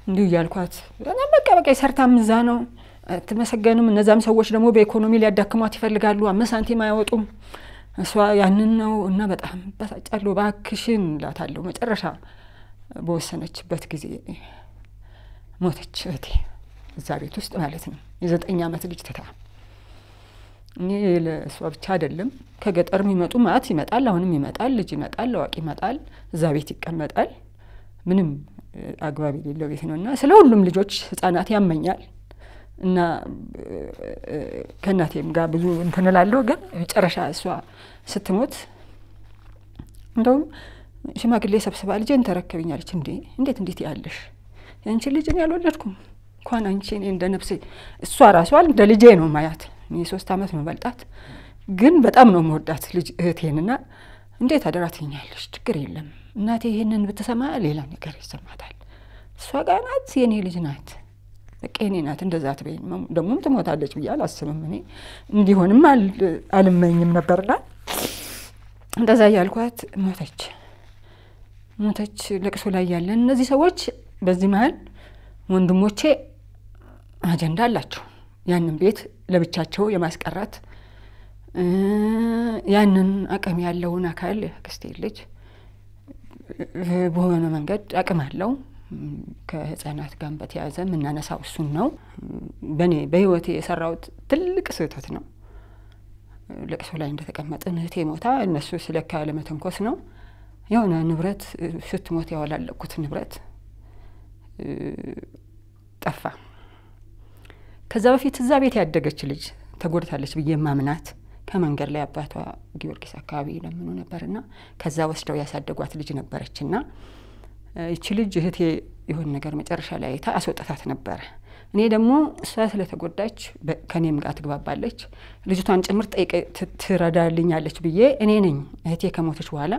እንዲሁ እያልኳት በቃ በቃ የሰርታም እዛ ነው ትመሰገንም። እነዛም ሰዎች ደግሞ በኢኮኖሚ ሊያዳክሟት ይፈልጋሉ። አምስት ሳንቲም አያወጡም። እሷ ያንን ነው እና በጣም በሳጫሉ ባክሽን እላታለሁ። መጨረሻ በወሰነችበት ጊዜ ሞተች እህቴ፣ እዛ ቤት ውስጥ ማለት ነው። የዘጠኝ ዓመት ልጅ ትታ እኔ ለእሷ ብቻ አይደለም ከገጠር የሚመጡ ማት ይመጣል፣ አሁንም ይመጣል፣ ልጅ ይመጣል፣ አዋቂ ይመጣል፣ እዛ ቤት ይቀመጣል። ምንም አግባብ የሌለው ቤት ነው እና ስለ ሁሉም ልጆች ህጻናት ያመኛል። እና ከእናቴም ጋር ብዙ እንትን እላለሁ። ግን መጨረሻ እሷ ስትሞት እንደውም ሽማግሌ ሰብስባ ልጄን ተረከብኝ አለች። እንዴ እንዴት እንዴት ያለሽ ያንቺን ልጅ እኔ አልወለድኩም እንኳን አንቺ እኔ እንደ ነፍሴ እሷ ራሷል እንደ ልጄ ነው ማያት። እኔ ሶስት አመት ነው ግን በጣም ነው መወዳት ልጅ እህቴንና እንዴት አደራ ችግር የለም እናቴ ይህንን ብትሰማ ሌላ ነገር ይሰማታል። እሷ ጋር ናት፣ የእኔ ልጅ ናት። በቃ የእኔ ናት እንደዛ ትበይኝ፣ ደግሞም ትሞታለች ብዬ አላስብም። እኔ እንዲሆንም አልመኝም ነበርና እንደዛ እያልኳት ሞተች። ሞተች ለቅሶ ላይ ያለን እነዚህ ሰዎች በዚህ መሀል ወንድሞቼ አጀንዳ አላቸው። ያንን ቤት ለብቻቸው የማስቀራት ያንን አቅም ያለውን አካል ክስቴ ልጅ በሆነ መንገድ አቅም አለው ከህጻናት ጋር በተያያዘ የምናነሳው እሱን ነው። በእኔ በህይወቴ የሰራሁት ትልቅ ስህተት ነው። ለቅሶ ላይ እንደተቀመጠ እህቴ ሞታ፣ እነሱ ስለካ ለመተንኮስ ነው የሆነ ንብረት ስትሞት ያወላለቅኩት ንብረት ጠፋ። ከዛ በፊት እዛ ቤት ያደገች ልጅ ተጎድታለች ብዬ ማምናት ከመንገድ ላይ አባቷ ጊዮርጊስ አካባቢ ለምኑ ነበርና ከዛ ወስደው ያሳደጓት ልጅ ነበረችና ይቺ ልጅ እህቴ የሆን ነገር መጨረሻ ላይ አይታ አስወጣታት ነበረ። እኔ ደግሞ እሷ ስለተጎዳች ከእኔም ጋር ትግባባለች፣ ልጅቷን ጭምር ጠይቀ ትረዳልኛለች ብዬ እኔ ነኝ እህቴ ከሞተች በኋላ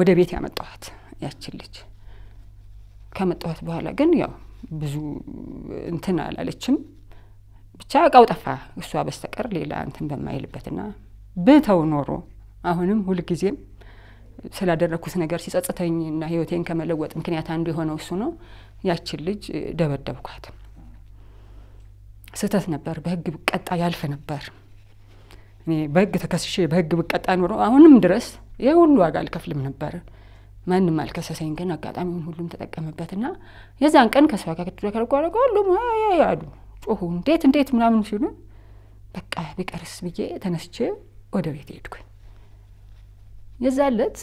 ወደ ቤት ያመጣኋት ያችን ልጅ። ከመጣኋት በኋላ ግን ያው ብዙ እንትን አላለችም። ብቻ እቃው ጠፋ፣ እሷ በስተቀር ሌላ እንትን በማይልበትና ብተው ኖሮ አሁንም ሁልጊዜም ስላደረግኩት ነገር ሲጸጽተኝና ህይወቴን ከመለወጥ ምክንያት አንዱ የሆነው እሱ ነው። ያችን ልጅ ደበደብኳት። ስህተት ነበር። በህግ ብቀጣ ያልፍ ነበር። እኔ በህግ ተከስሼ በህግ ብቀጣ ኖሮ አሁንም ድረስ ይህ ሁሉ ዋጋ አልከፍልም ነበር። ማንም አልከሰሰኝ፣ ግን አጋጣሚውን ሁሉም ተጠቀመበትና የዛን ቀን ከሰው ጋር ሁሉም ያሉ ጮሁ፣ እንዴት እንዴት ምናምን ሲሉ በቃ ቢቀርስ ብዬ ተነስቼ ወደ ቤት ሄድኩኝ። የዛለት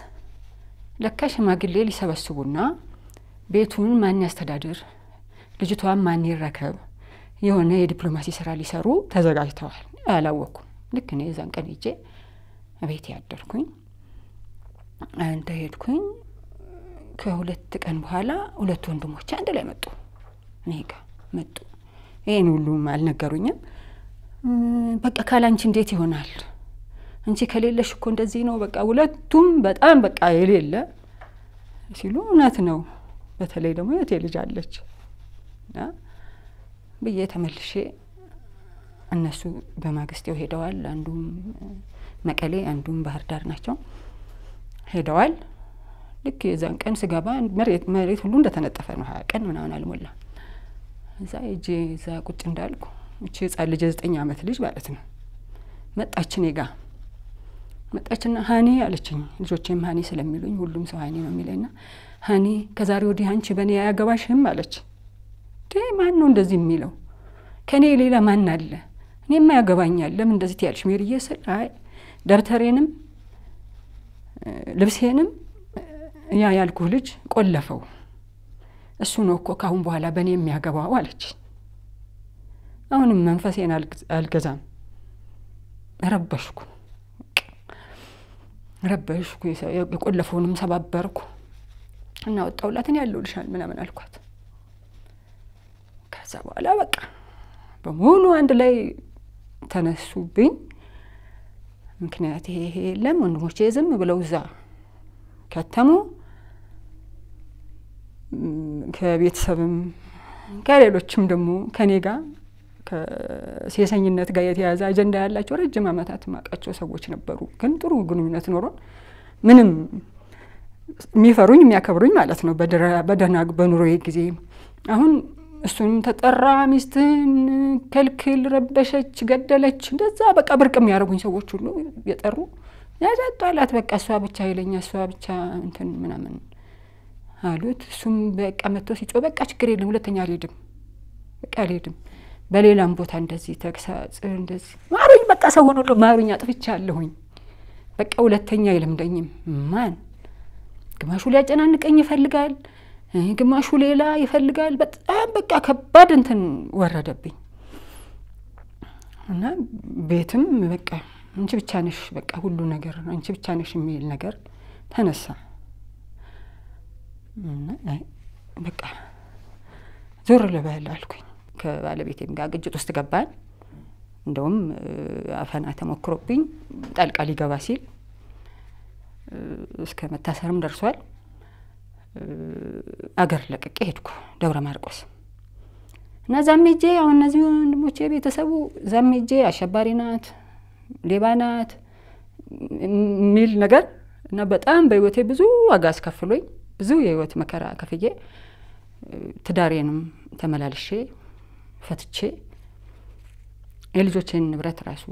ለካ ሽማግሌ ሊሰበስቡና ቤቱን ማን ያስተዳድር፣ ልጅቷን ማን ይረከብ፣ የሆነ የዲፕሎማሲ ስራ ሊሰሩ ተዘጋጅተዋል። አላወቅኩም። ልክ እኔ የዛን ቀን ሄጄ ቤት ያደርኩኝ አንተ ሄድኩኝ። ከሁለት ቀን በኋላ ሁለት ወንድሞች አንድ ላይ መጡ፣ እኔ ጋ መጡ። ይህን ሁሉም አልነገሩኝም። በቃ ካላንቺ እንዴት ይሆናል አንቺ ከሌለሽ እኮ እንደዚህ ነው። በቃ ሁለቱም በጣም በቃ የሌለ ሲሉ እውነት ነው። በተለይ ደግሞ የቴ ልጅ አለች እና ብዬ ተመልሼ እነሱ በማግስቴው ሄደዋል። አንዱም መቀሌ አንዱም ባህር ዳር ናቸው ሄደዋል። ልክ የዛን ቀን ስገባ መሬት መሬት ሁሉ እንደተነጠፈ ነው። ሀያ ቀን ምናምን አልሞላ እዛ እጄ እዛ ቁጭ እንዳልኩ እቺ ህጻን ልጅ የዘጠኝ አመት ልጅ ማለት ነው መጣች እኔ ጋ መጣችና ሀኔ አለችኝ። ልጆቼም ሀኔ ስለሚሉኝ ሁሉም ሰው ሀኔ ነው ና ሀኔ ከዛሬ ወዲህ አንቺ በእኔ አያገባሽም አለች። ማን ነው እንደዚህ የሚለው? ከእኔ ሌላ ማን አለ? እኔ ያገባኛል። ለምን እንደዚህ ትያለሽ ሜሪዬ ስል አይ ደብተሬንም ልብሴንም ያ ያልኩህ ልጅ ቆለፈው። እሱ ነው እኮ ካሁን በኋላ በእኔ የሚያገባው አለች። አሁንም መንፈሴን አልገዛም፣ ረበሽኩ። ረበሽኩ፣ የቆለፈውንም ሰባበርኩ እና ወጣውላትን ያለው ልሻል ምናምን አልኳት። ከዛ በኋላ በቃ በሙሉ አንድ ላይ ተነሱብኝ። ምክንያት ይሄ ይሄ የለም ወንድሞቼ ዝም ብለው እዛ ከተሙ። ከቤተሰብም ከሌሎችም ደግሞ ከኔ ጋር ከሴሰኝነት ጋር የተያያዘ አጀንዳ ያላቸው ረጅም ዓመታት ማውቃቸው ሰዎች ነበሩ። ግን ጥሩ ግንኙነት ኖሮን ምንም የሚፈሩኝ የሚያከብሩኝ ማለት ነው። በደህና በኑሮዬ ጊዜ አሁን እሱን ተጠራ፣ ሚስትን ከልክል፣ ረበሸች፣ ገደለች፣ እንደዛ በቃ ብርቅ የሚያደርጉኝ ሰዎች ሁሉ የጠሩ ያዛጧላት በቃ እሷ ብቻ ይለኛ እሷ ብቻ እንትን ምናምን አሉት። እሱም በቃ መጥቶ ሲጮህ በቃ ችግር የለም ሁለተኛ አልሄድም፣ በቃ አልሄድም በሌላም ቦታ እንደዚህ ተግሳጽ እንደዚህ ማሩኝ፣ በቃ ሰውን ሁሉ ማሩኝ፣ አጥፍቻለሁኝ፣ በቃ ሁለተኛ አይለምደኝም። ማን ግማሹ ሊያጨናንቀኝ ይፈልጋል፣ ግማሹ ሌላ ይፈልጋል። በጣም በቃ ከባድ እንትን ወረደብኝ እና ቤትም በቃ አንቺ ብቻ ነሽ፣ በቃ ሁሉ ነገር አንቺ ብቻ ነሽ የሚል ነገር ተነሳ። በቃ ዞር ልበል አልኩኝ። ከባለቤቴም ጋር ግጭት ውስጥ ገባን። እንደውም አፈና ተሞክሮብኝ ጣልቃ ሊገባ ሲል እስከ መታሰርም ደርሷል። አገር ለቅቄ ሄድኩ ደብረ ማርቆስ እና ዛሜጄ አሁን እነዚህ ወንድሞቼ ቤተሰቡ ዛሜጄ አሸባሪ ናት፣ ሌባ ናት የሚል ነገር እና በጣም በህይወቴ ብዙ ዋጋ አስከፍሎኝ ብዙ የህይወት መከራ ከፍዬ ትዳሬንም ተመላልሼ ፈትቼ የልጆችን ንብረት ራሱ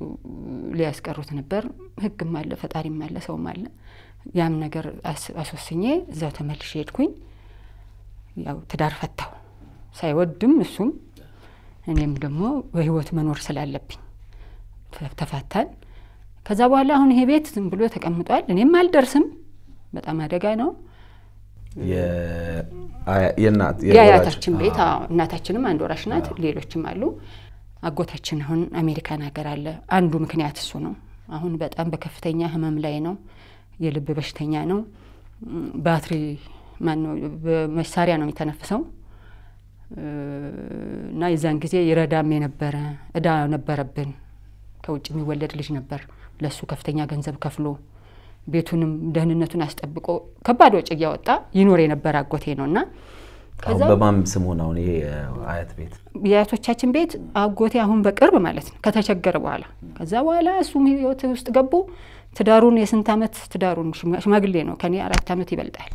ሊያስቀሩት ነበር። ህግም አለ፣ ፈጣሪም አለ፣ ሰውም አለ። ያም ነገር አስወስኜ እዛው ተመልሼ ሄድኩኝ። ያው ትዳር ፈታው ሳይወድም እሱም እኔም ደግሞ በህይወት መኖር ስላለብኝ ተፋታን። ከዛ በኋላ አሁን ይሄ ቤት ዝም ብሎ ተቀምጧል። እኔም አልደርስም፣ በጣም አደጋ ነው። የአያታችን ቤት እናታችንም አንድ ወራሽ ናት፣ ሌሎችም አሉ። አጎታችን አሁን አሜሪካን ሀገር አለ። አንዱ ምክንያት እሱ ነው። አሁን በጣም በከፍተኛ ህመም ላይ ነው። የልብ በሽተኛ ነው። ባትሪ ማነው መሳሪያ ነው የሚተነፍሰው እና የዛን ጊዜ ይረዳም የነበረ እዳ ነበረብን። ከውጭ የሚወለድ ልጅ ነበር። ለሱ ከፍተኛ ገንዘብ ከፍሎ ቤቱንም ደህንነቱን አስጠብቆ ከባድ ወጪ እያወጣ ይኖር የነበረ አጎቴ ነው እና በማም ስሙ ነው ይሄ አያት ቤት የአያቶቻችን ቤት አጎቴ አሁን በቅርብ ማለት ነው ከተቸገረ በኋላ ከዛ በኋላ እሱም ህይወት ውስጥ ገቡ። ትዳሩን የስንት ዓመት ትዳሩን ሽማግሌ ነው ከኔ አራት ዓመት ይበልጣል።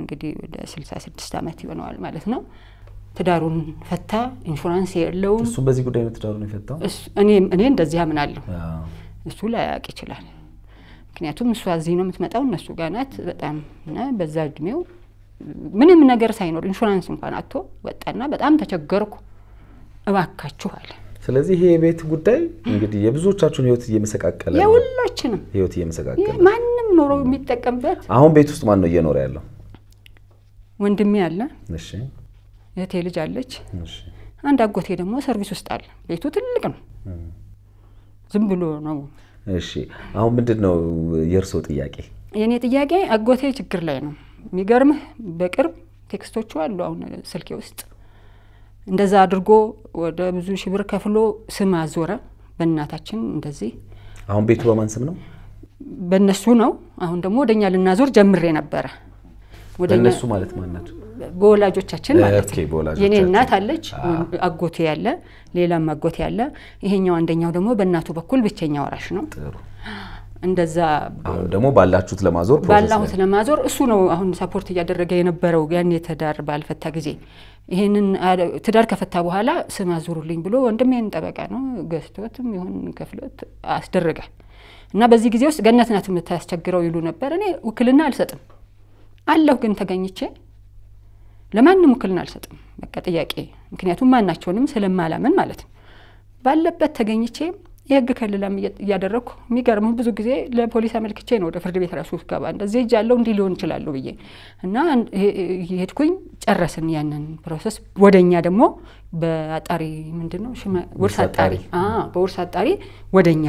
እንግዲህ ወደ ስልሳ ስድስት ዓመት ይሆነዋል ማለት ነው። ትዳሩን ፈታ። ኢንሹራንስ የለውም። እሱ በዚህ ጉዳይ ነው ትዳሩን የፈታው። እኔ እንደዚህ አምናለሁ። እሱ ላያውቅ ይችላል። ምክንያቱም እሷ እዚህ ነው የምትመጣው፣ እነሱ ጋር ናት። በጣም በዛ እድሜው ምንም ነገር ሳይኖር ኢንሹራንስ እንኳን አቶ ወጣና በጣም ተቸገርኩ፣ እባካችሁ አለ። ስለዚህ ይሄ የቤት ጉዳይ እንግዲህ የብዙዎቻችሁን ህይወት እየመሰቃቀለ የሁላችንም ህይወት እየመሰቃቀለ ማንም ኖሮ የሚጠቀምበት አሁን ቤት ውስጥ ማን ነው እየኖረ ያለው? ወንድሜ አለ፣ እህቴ ልጅ አለች፣ አንድ አጎቴ ደግሞ ሰርቪስ ውስጥ አለ። ቤቱ ትልቅ ነው፣ ዝም ብሎ ነው እሺ አሁን ምንድን ነው የእርስዎ ጥያቄ? የእኔ ጥያቄ አጎቴ ችግር ላይ ነው። የሚገርምህ በቅርብ ቴክስቶቹ አሉ አሁን ስልኬ ውስጥ እንደዛ አድርጎ ወደ ብዙ ሺህ ብር ከፍሎ ስም አዞረ። በእናታችን እንደዚህ። አሁን ቤቱ በማን ስም ነው? በእነሱ ነው። አሁን ደግሞ ወደኛ ልናዞር ጀምሬ ነበረ። በእነሱ ማለት ማን በወላጆቻችን ማለት ነው። የኔ እናት አለች፣ አጎቴ ያለ፣ ሌላም አጎቴ ያለ። ይሄኛው አንደኛው ደግሞ በእናቱ በኩል ብቸኛ ወራሽ ነው። እንደዛ ደግሞ ባላችሁት ለማዞር ባላሁት ለማዞር እሱ ነው አሁን ሰፖርት እያደረገ የነበረው ያን የትዳር ባልፈታ ጊዜ። ይህንን ትዳር ከፈታ በኋላ ስም አዙሩልኝ ብሎ ይህን ጠበቃ ነው ገዝቶትም ይሁን ከፍሎት አስደረገ እና በዚህ ጊዜ ውስጥ ገነት ናት የምታስቸግረው ይሉ ነበር። እኔ ውክልና አልሰጥም አለሁ ግን ተገኝቼ ለማንም ውክልና አልሰጥም። በቃ ጥያቄ ምክንያቱም ማናቸውንም ስለማላምን ማለት ነው። ባለበት ተገኝቼ የህግ ከልላም እያደረግኩ የሚገርመው ብዙ ጊዜ ለፖሊስ አመልክቼ ነው ወደ ፍርድ ቤት ራሱ ገባ እንደዚህ እጅ ያለው እንዲህ ሊሆን ይችላሉ ብዬ እና ሄድኩኝ። ጨረስን ያንን ፕሮሰስ። ወደኛ ደግሞ በአጣሪ ምንድን ነው ውርስ አጣሪ በውርስ አጣሪ ወደኛ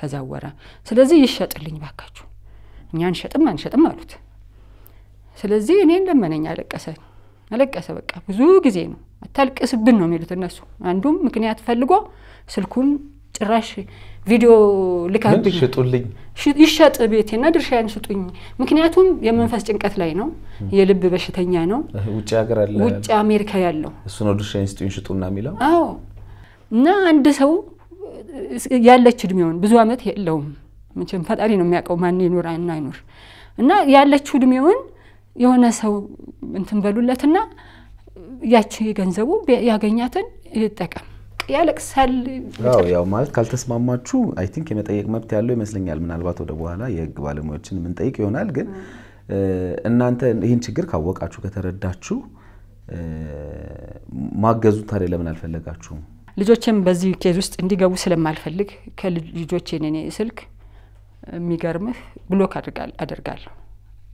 ተዛወረ። ስለዚህ ይሸጥልኝ ባካችሁ፣ እኛ አንሸጥም አንሸጥም አሉት። ስለዚህ እኔን ለመነኝ፣ አለቀሰኝ። አለቀሰ። በቃ ብዙ ጊዜ ነው አታልቅስብን ነው የሚሉት እነሱ። አንዱም ምክንያት ፈልጎ ስልኩን ጭራሽ ቪዲዮ ልካብኝ ሽጡልኝ፣ ይሸጥ ቤቴና ድርሻዬን ስጡኝ። ምክንያቱም የመንፈስ ጭንቀት ላይ ነው፣ የልብ በሽተኛ ነው። ውጭ ሀገር አለ፣ ውጭ አሜሪካ ያለው እሱ ነው። ድርሻዬን ስጡኝ ሽጡና የሚለው አዎ። እና አንድ ሰው ያለች እድሜውን ብዙ አመት የለውም መቼም፣ ፈጣሪ ነው የሚያውቀው ማን ይኖር እና ይኖር እና ያለችው እድሜውን የሆነ ሰው እንትን በሉለትና ያቺ ገንዘቡ ያገኛትን ይጠቀም። ያለቅሳል። ያው ማለት ካልተስማማችሁ አይ ቲንክ የመጠየቅ መብት ያለው ይመስለኛል። ምናልባት ወደ በኋላ የህግ ባለሙያዎችን የምንጠይቅ ይሆናል። ግን እናንተ ይህን ችግር ካወቃችሁ ከተረዳችሁ ማገዙ ታዲያ ለምን አልፈለጋችሁም? ልጆችም በዚህ ኬዝ ውስጥ እንዲገቡ ስለማልፈልግ ከልጆች ኔ ስልክ የሚገርምህ ብሎክ አደርጋለሁ።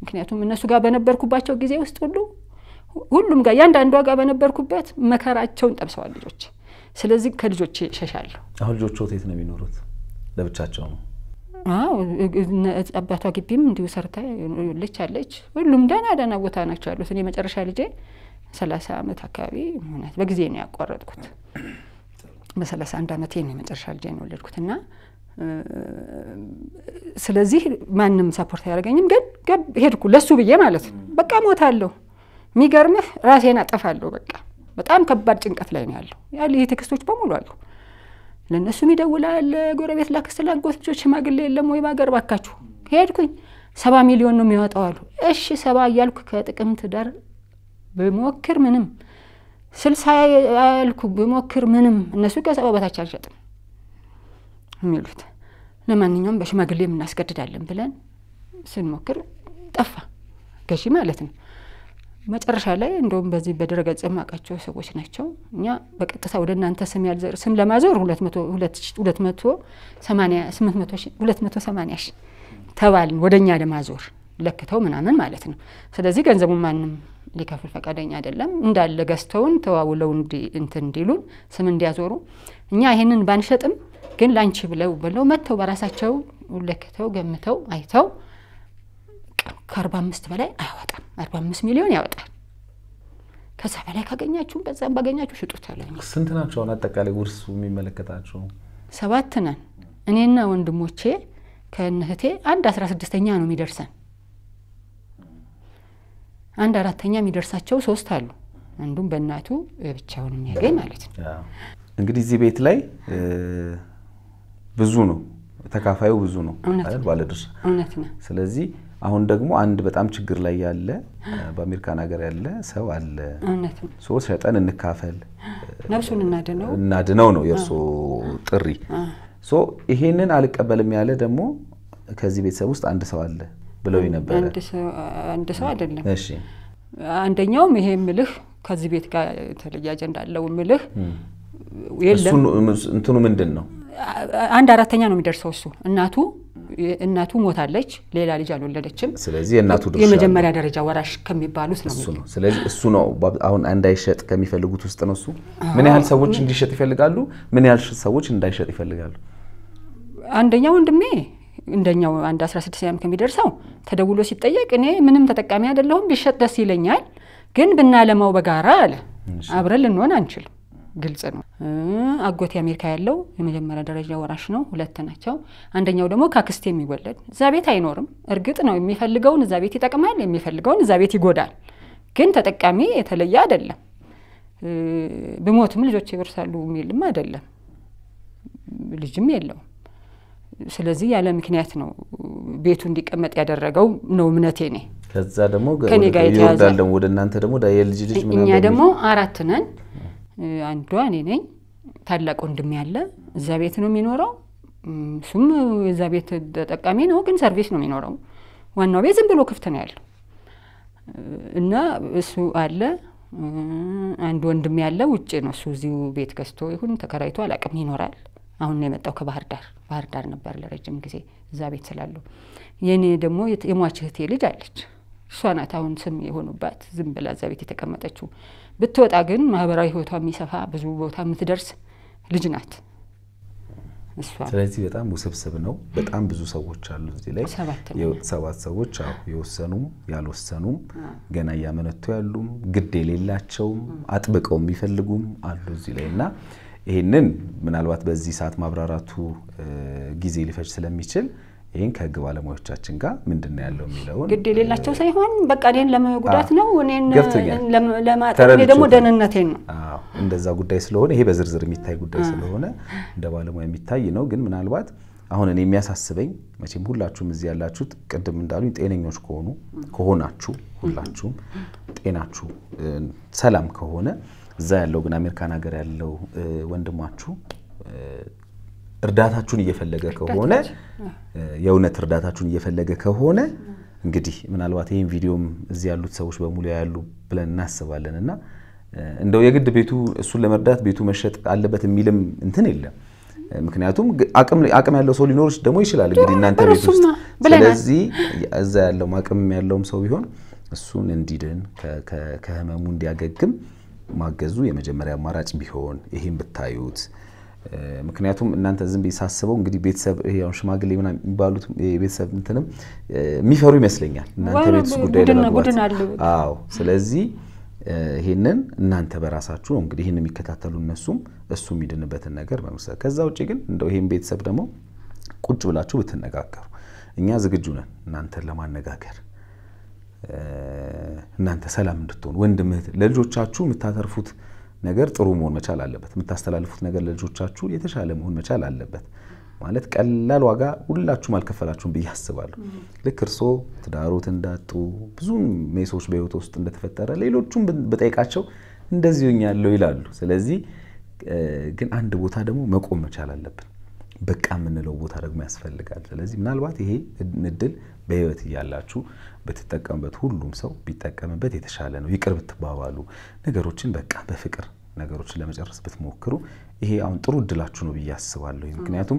ምክንያቱም እነሱ ጋር በነበርኩባቸው ጊዜ ውስጥ ሁሉ ሁሉም ጋር እያንዳንዷ ጋር በነበርኩበት መከራቸውን ጠብሰዋል ልጆች። ስለዚህ ከልጆች ሸሻለሁ። አሁን ልጆች ወዴት ነው የሚኖሩት? ለብቻቸው ነው? አባቷ ግቢም እንዲሁ ሰርታ ልች አለች። ሁሉም ደህና ደህና ቦታ ናቸው ያሉት። እኔ መጨረሻ ልጄ ሰላሳ ዓመት አካባቢ ሆናት። በጊዜ ነው ያቋረጥኩት። በሰላሳ አንድ ዓመቴ ነው የመጨረሻ ልጄ ነው የወለድኩት እና ስለዚህ ማንም ሰፖርት አያደርገኝም፣ ግን ሄድኩ ለሱ ብዬ ማለት ነው። በቃ ሞታለሁ፣ የሚገርምህ ራሴን አጠፋለሁ። በቃ በጣም ከባድ ጭንቀት ላይ ነው ያለው። ያ ይህ ቴክስቶች በሙሉ አሉ። ለእነሱም ይደውላል፣ ጎረቤት፣ ላክስት፣ ላጎት ልጆች፣ ሽማግሌ የለም ወይ ባገር ባካችሁ። ሄድኩኝ ሰባ ሚሊዮን ነው የሚወጣው አሉ። እሺ ሰባ እያልኩ ከጥቅምት ዳር ብሞክር ምንም፣ ስልሳ ያልኩ ብሞክር ምንም፣ እነሱ ከሰባ በታች አልሸጥም። የሚሉት ለማንኛውም በሽማግሌም እናስገድዳለን ብለን ስንሞክር ጠፋ ገዢ ማለት ነው። መጨረሻ ላይ እንደውም በዚህ በድረገጽ የማውቃቸው ሰዎች ናቸው። እኛ በቀጥታ ወደ እናንተ ስም ያልዘር ስም ለማዞር ሁለት መቶ ሰማንያ ተባልን ወደ እኛ ለማዞር ለክተው ምናምን ማለት ነው። ስለዚህ ገንዘቡ ማንም ሊከፍል ፈቃደኛ አይደለም። እንዳለ ገዝተውን ተዋውለው እንትን እንዲሉን ስም እንዲያዞሩ እኛ ይሄንን ባንሸጥም ግን ላንቺ ብለው ብለው መጥተው በራሳቸው ለክተው ገምተው አይተው ከአርባ አምስት በላይ አያወጣም። አርባ አምስት ሚሊዮን ያወጣል። ከዛ በላይ ካገኛችሁም በዛም ባገኛችሁ ሽጡት አለኝ። ስንት ናቸው አሁን አጠቃላይ ውርሱ የሚመለከታቸው? ሰባት ነን እኔና ወንድሞቼ ከነህቴ አንድ አስራ ስድስተኛ ነው የሚደርሰን። አንድ አራተኛ የሚደርሳቸው ሶስት አሉ። አንዱም በእናቱ ብቻውን የሚያገኝ ማለት ነው። እንግዲህ እዚህ ቤት ላይ ብዙ ነው፣ ተካፋዩ ብዙ ነው ባለድርሻ እውነት ነው። ስለዚህ አሁን ደግሞ አንድ በጣም ችግር ላይ ያለ በአሜሪካን ሀገር ያለ ሰው አለ። እውነት ነው። ሸጠን እንካፈል፣ ነፍሱን እናድነው እናድነው ነው የእርሶ ጥሪ። ሶ ይሄንን አልቀበልም ያለ ደግሞ ከዚህ ቤተሰብ ውስጥ አንድ ሰው አለ ብለው ነበረ። አንድ ሰው አይደለም። እሺ አንደኛውም ይሄ ምልህ ከዚህ ቤት ጋር የተለየ አጀንዳ አለው ምልህ የለም። እንትኑ ምንድን ነው? አንድ አራተኛ ነው የሚደርሰው እሱ እናቱ እናቱ ሞታለች፣ ሌላ ልጅ አልወለደችም። ስለዚህ የእናቱ ድርሻ የመጀመሪያ ደረጃ ወራሽ ከሚባሉት ነው እሱ ነው። ስለዚህ እሱ ነው አሁን እንዳይሸጥ ከሚፈልጉት ውስጥ ነው እሱ። ምን ያህል ሰዎች እንዲሸጥ ይፈልጋሉ? ምን ያህል ሰዎች እንዳይሸጥ ይፈልጋሉ? አንደኛ ወንድሜ እንደኛው አንድ 16 ዓመት ከሚደርሰው ተደውሎ ሲጠየቅ እኔ ምንም ተጠቃሚ አይደለሁም፣ ቢሸጥ ደስ ይለኛል፣ ግን ብናለማው በጋራ አለ። አብረን ልንሆን አንችልም ግልጽ ነው። አጎቴ አሜሪካ ያለው የመጀመሪያ ደረጃ ወራሽ ነው። ሁለት ናቸው። አንደኛው ደግሞ ከአክስቴ የሚወለድ እዛ ቤት አይኖርም። እርግጥ ነው የሚፈልገውን እዛ ቤት ይጠቅማል፣ የሚፈልገውን እዛ ቤት ይጎዳል። ግን ተጠቃሚ የተለየ አይደለም። ብሞትም ልጆች ይወርሳሉ የሚልም አይደለም። ልጅም የለውም። ስለዚህ ያለ ምክንያት ነው ቤቱ እንዲቀመጥ ያደረገው ነው እምነቴ ኔ ከዛ ደግሞ ከኔ ጋር የተያዘ ወደ እናንተ ደግሞ ልጅ ልጅ እኛ ደግሞ አራት ነን አንዷ እኔ ነኝ። ታላቅ ወንድም ያለ እዛ ቤት ነው የሚኖረው። እሱም የዛ ቤት ተጠቃሚ ነው፣ ግን ሰርቪስ ነው የሚኖረው። ዋናው ቤት ዝም ብሎ ክፍት ነው ያለው እና እሱ አለ። አንድ ወንድም ያለ ውጭ ነው። እሱ እዚሁ ቤት ገዝቶ ይሁን ተከራይቶ አላቅም ይኖራል። አሁን ነው የመጣው ከባህር ዳር። ባህር ዳር ነበር ለረጅም ጊዜ እዛ ቤት ስላለው። የእኔ ደግሞ የሟች እህቴ ልጅ አለች። እሷ ናት አሁን ስም የሆኑባት ዝም ብላ እዛ ቤት የተቀመጠችው። ብትወጣ ግን ማህበራዊ ህይወቷ የሚሰፋ ብዙ ቦታ የምትደርስ ልጅ ናት። ስለዚህ በጣም ውስብስብ ነው። በጣም ብዙ ሰዎች አሉ እዚህ ላይ ሰባት ሰዎች አሁ የወሰኑም ያልወሰኑም ገና እያመነቱ ያሉም ግድ የሌላቸውም አጥብቀው የሚፈልጉም አሉ እዚህ ላይ እና ይህንን ምናልባት በዚህ ሰዓት ማብራራቱ ጊዜ ሊፈጅ ስለሚችል ይህን ከህግ ባለሙያዎቻችን ጋር ምንድን ነው ያለው የሚለውን ግድ የሌላቸው ሳይሆን በቃ እኔን ለመጉዳት ነው እኔን ለማጠ ደግሞ ደህንነቴን ነው እንደዛ ጉዳይ ስለሆነ ይሄ በዝርዝር የሚታይ ጉዳይ ስለሆነ እንደ ባለሙያ የሚታይ ነው። ግን ምናልባት አሁን እኔ የሚያሳስበኝ መቼም ሁላችሁም እዚህ ያላችሁት ቅድም እንዳሉኝ ጤነኞች ከሆኑ ከሆናችሁ ሁላችሁም ጤናችሁ ሰላም ከሆነ እዛ ያለው ግን አሜሪካን ሀገር ያለው ወንድማችሁ እርዳታችሁን እየፈለገ ከሆነ የእውነት እርዳታችሁን እየፈለገ ከሆነ እንግዲህ ምናልባት ይህም ቪዲዮም እዚህ ያሉት ሰዎች በሙሉ ያሉ ብለን እናስባለን እና እንደው የግድ ቤቱ እሱን ለመርዳት ቤቱ መሸጥ አለበት የሚልም እንትን የለም። ምክንያቱም አቅም ያለው ሰው ሊኖርች ደግሞ ይችላል እንግዲህ እናንተ ቤት ውስጥ። ስለዚህ እዛ ያለውም አቅም ያለውም ሰው ቢሆን እሱን እንዲድን ከህመሙ እንዲያገግም ማገዙ የመጀመሪያ አማራጭ ቢሆን ይህም ብታዩት ምክንያቱም እናንተ ዝም ብዬ ሳስበው እንግዲህ ቤተሰብ ያው ሽማግሌ ምናምን የሚባሉት የቤተሰብ እንትንም የሚፈሩ ይመስለኛል እናንተ ቤት ጉዳይ ለመግባት። አዎ፣ ስለዚህ ይህንን እናንተ በራሳችሁ ነው እንግዲህ ይህን የሚከታተሉ እነሱም እሱ የሚድንበትን ነገር መምሰል። ከዛ ውጭ ግን እንደው ይህን ቤተሰብ ደግሞ ቁጭ ብላችሁ ብትነጋገሩ እኛ ዝግጁ ነን እናንተን ለማነጋገር እናንተ ሰላም እንድትሆኑ ወንድምህ ለልጆቻችሁ የምታተርፉት ነገር ጥሩ መሆን መቻል አለበት። የምታስተላልፉት ነገር ለልጆቻችሁ የተሻለ መሆን መቻል አለበት። ማለት ቀላል ዋጋ ሁላችሁም አልከፈላችሁም ብዬ አስባለሁ። ልክ እርስዎ ትዳሮት እንዳጡ ብዙ ሜሶች በህይወት ውስጥ እንደተፈጠረ ሌሎቹም በጠይቃቸው እንደዚሁ ያለው ይላሉ። ስለዚህ ግን አንድ ቦታ ደግሞ መቆም መቻል አለብን። በቃ የምንለው ቦታ ደግሞ ያስፈልጋል። ስለዚህ ምናልባት ይሄ እድል በህይወት እያላችሁ ብትጠቀምበት፣ ሁሉም ሰው ቢጠቀምበት የተሻለ ነው። ይቅር ብትባባሉ ነገሮችን በቃ በፍቅር ነገሮችን ለመጨረስ ብትሞክሩ ይሄ አሁን ጥሩ እድላችሁ ነው ብዬ አስባለሁ። ምክንያቱም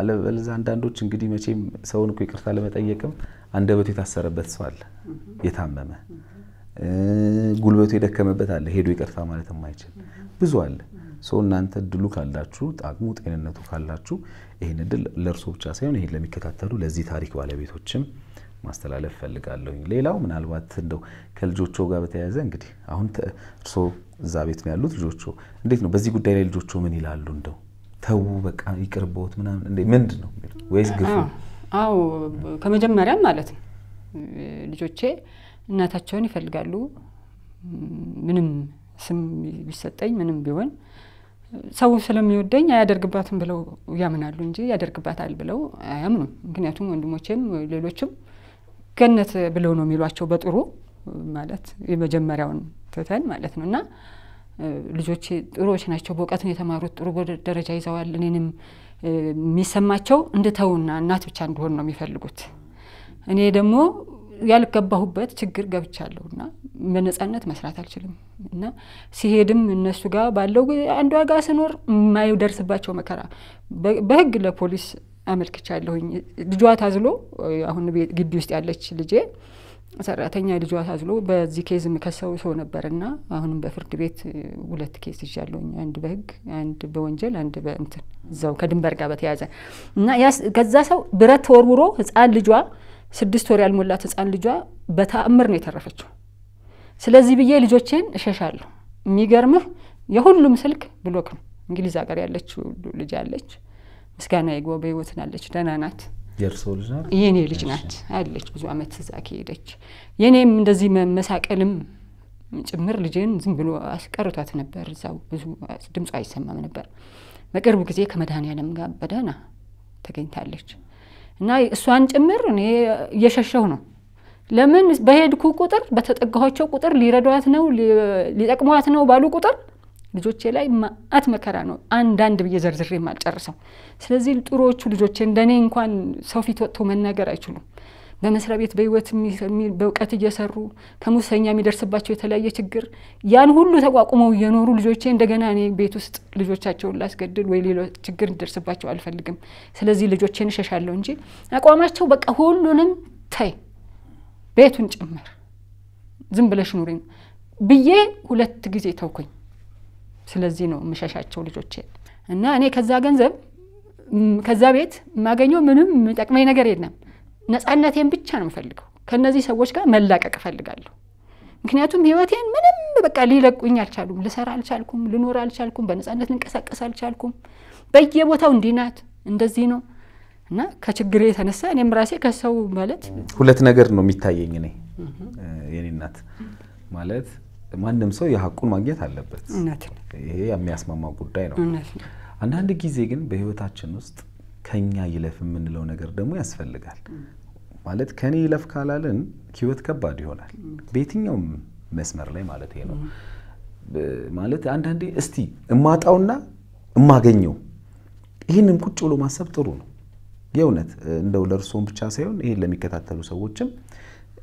አለበለዚያ አንዳንዶች እንግዲህ መቼም ሰውን እኮ ይቅርታ ለመጠየቅም አንደበቱ የታሰረበት ሰው አለ፣ የታመመ ጉልበቱ የደከመበት አለ፣ ሄዶ ይቅርታ ማለት የማይችል ብዙ አለ። ሰው እናንተ እድሉ ካላችሁ ጣቅሙ ጤንነቱ ካላችሁ ይህን እድል ለእርሶ ብቻ ሳይሆን ይህን ለሚከታተሉ ለዚህ ታሪክ ባለቤቶችም ማስተላለፍ ፈልጋለሁኝ። ሌላው ምናልባት እንደው ከልጆቹ ጋር በተያያዘ እንግዲህ አሁን እርስዎ እዛ ቤት ነው ያሉት። ልጆቹ እንዴት ነው በዚህ ጉዳይ ላይ ልጆቹ ምን ይላሉ? እንደው ተዉ በቃ ይቅርቦት ምናምን እንደ ምንድን ነው ወይስ ግፉ? አዎ ከመጀመሪያም ማለት ነው ልጆቼ እናታቸውን ይፈልጋሉ። ምንም ስም ቢሰጠኝ ምንም ቢሆን ሰው ስለሚወደኝ አያደርግባትም ብለው ያምናሉ እንጂ ያደርግባታል ብለው አያምኑም። ምክንያቱም ወንድሞቼም ሌሎችም ገነት ብለው ነው የሚሏቸው በጥሩ ማለት የመጀመሪያውን ትተን ማለት ነው እና ልጆቼ ጥሩዎች ናቸው፣ በእውቀት ነው የተማሩት፣ ጥሩ ደረጃ ይዘዋል። እኔንም የሚሰማቸው እንድተውና እናት ብቻ እንደሆን ነው የሚፈልጉት። እኔ ደግሞ ያልገባሁበት ችግር ገብቻለሁ እና በነጻነት መስራት አልችልም እና ሲሄድም እነሱ ጋር ባለው አንዷ ጋር ስኖር የማይደርስባቸው መከራ በህግ ለፖሊስ አመልክቻለሁኝ። ልጇ ታዝሎ አሁን ግቢ ውስጥ ያለች ልጄ ሰራተኛ ልጇ ታዝሎ በዚህ ኬዝ የምከሰው ሰው ነበርና አሁንም በፍርድ ቤት ሁለት ኬዝ ይዣለሁኝ። አንድ በህግ አንድ በወንጀል አንድ በእንትን እዛው ከድንበር ጋር በተያያዘ እና ከዛ ሰው ብረት ተወርውሮ ህፃን ልጇ ስድስት ወር ያልሞላት ህፃን ልጇ በተአምር ነው የተረፈችው። ስለዚህ ብዬ ልጆቼን እሸሻለሁ። የሚገርምህ የሁሉም ስልክ ብሎክ ነው። እንግሊዝ ሀገር ያለችው ልጅ አለች ምስጋና ይግባው በህይወት ናለች፣ ደህና ናት። የእርስዎ ልጅ ናት? የእኔ ልጅ ናት አለች። ብዙ አመት እዛ ከሄደች የእኔም እንደዚህ መመሳቀልም ጭምር ልጅን ዝም ብሎ አስቀርቷት ነበር። እዛው ብዙ ድምጿ አይሰማም ነበር። በቅርብ ጊዜ ከመድኃኔዓለም ጋር በደህና ተገኝታለች እና እሷን ጭምር እኔ እየሸሸሁ ነው። ለምን በሄድኩ ቁጥር በተጠጋኋቸው ቁጥር ሊረዷት ነው ሊጠቅሟት ነው ባሉ ቁጥር ልጆቼ ላይ ማአት መከራ ነው አንዳንድ ብዬ ዘርዝሬ የማልጨርሰው። ስለዚህ ጥሩዎቹ ልጆቼ እንደኔ እንኳን ሰው ፊት ወጥቶ መናገር አይችሉም። በመስሪያ ቤት በህይወት በእውቀት እየሰሩ ከሙሰኛ የሚደርስባቸው የተለያየ ችግር ያን ሁሉ ተቋቁመው እየኖሩ ልጆቼ እንደገና እኔ ቤት ውስጥ ልጆቻቸውን ላስገድል ወይ ሌሎ ችግር እንዲደርስባቸው አልፈልግም። ስለዚህ ልጆቼን እሸሻለሁ እንጂ አቋማቸው በቃ ሁሉንም ተይ ቤቱን ጭምር ዝም ብለሽ ኑሪ ብዬ ሁለት ጊዜ ተውኩኝ። ስለዚህ ነው የምሸሻቸው ልጆቼ እና እኔ ከዛ ገንዘብ ከዛ ቤት የማገኘው ምንም የሚጠቅመኝ ነገር የለም። ነፃነቴን ብቻ ነው የምፈልገው። ከእነዚህ ሰዎች ጋር መላቀቅ እፈልጋለሁ። ምክንያቱም ህይወቴን ምንም በቃ ሊለቁኝ አልቻሉም። ልሰራ አልቻልኩም። ልኖር አልቻልኩም። በነፃነት ልንቀሳቀስ አልቻልኩም። በየቦታው እንዲህ ናት፣ እንደዚህ ነው እና ከችግር የተነሳ እኔም ራሴ ከሰው ማለት ሁለት ነገር ነው የሚታየኝ እኔ የኔ እናት ማለት ማንም ሰው የሀቁን ማግኘት አለበት። ይሄ የሚያስማማ ጉዳይ ነው። አንዳንድ ጊዜ ግን በህይወታችን ውስጥ ከኛ ይለፍ የምንለው ነገር ደግሞ ያስፈልጋል። ማለት ከኔ ይለፍ ካላልን ህይወት ከባድ ይሆናል። በየትኛውም መስመር ላይ ማለት ነው። ማለት አንዳንዴ እስቲ እማጣውና እማገኘው ይህንም ቁጭ ብሎ ማሰብ ጥሩ ነው። የእውነት እንደው ለእርስዎም ብቻ ሳይሆን ይህን ለሚከታተሉ ሰዎችም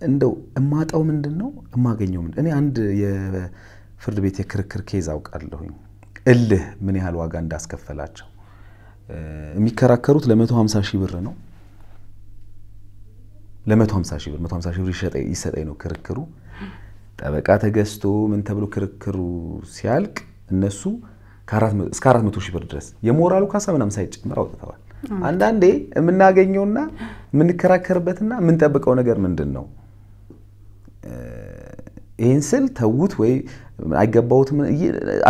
እንደው እማጣው ምንድን ነው እማገኘው ምንድን እኔ አንድ የፍርድ ቤት የክርክር ኬዝ አውቃለሁኝ እልህ ምን ያህል ዋጋ እንዳስከፈላቸው የሚከራከሩት ለ150 ሺህ ብር ነው ለ150 ሺህ ብር 150 ሺህ ብር ይሰጠኝ ነው ክርክሩ ጠበቃ ተገዝቶ ምን ተብሎ ክርክሩ ሲያልቅ እነሱ እስከ 400 ሺህ ብር ድረስ የሞራሉ ካሳ ምናም ሳይጨምር አውጥተዋል አንዳንዴ የምናገኘውና የምንከራከርበትና የምንጠብቀው ነገር ምንድን ነው ይህን ስል ተዉት ወይ አይገባውትም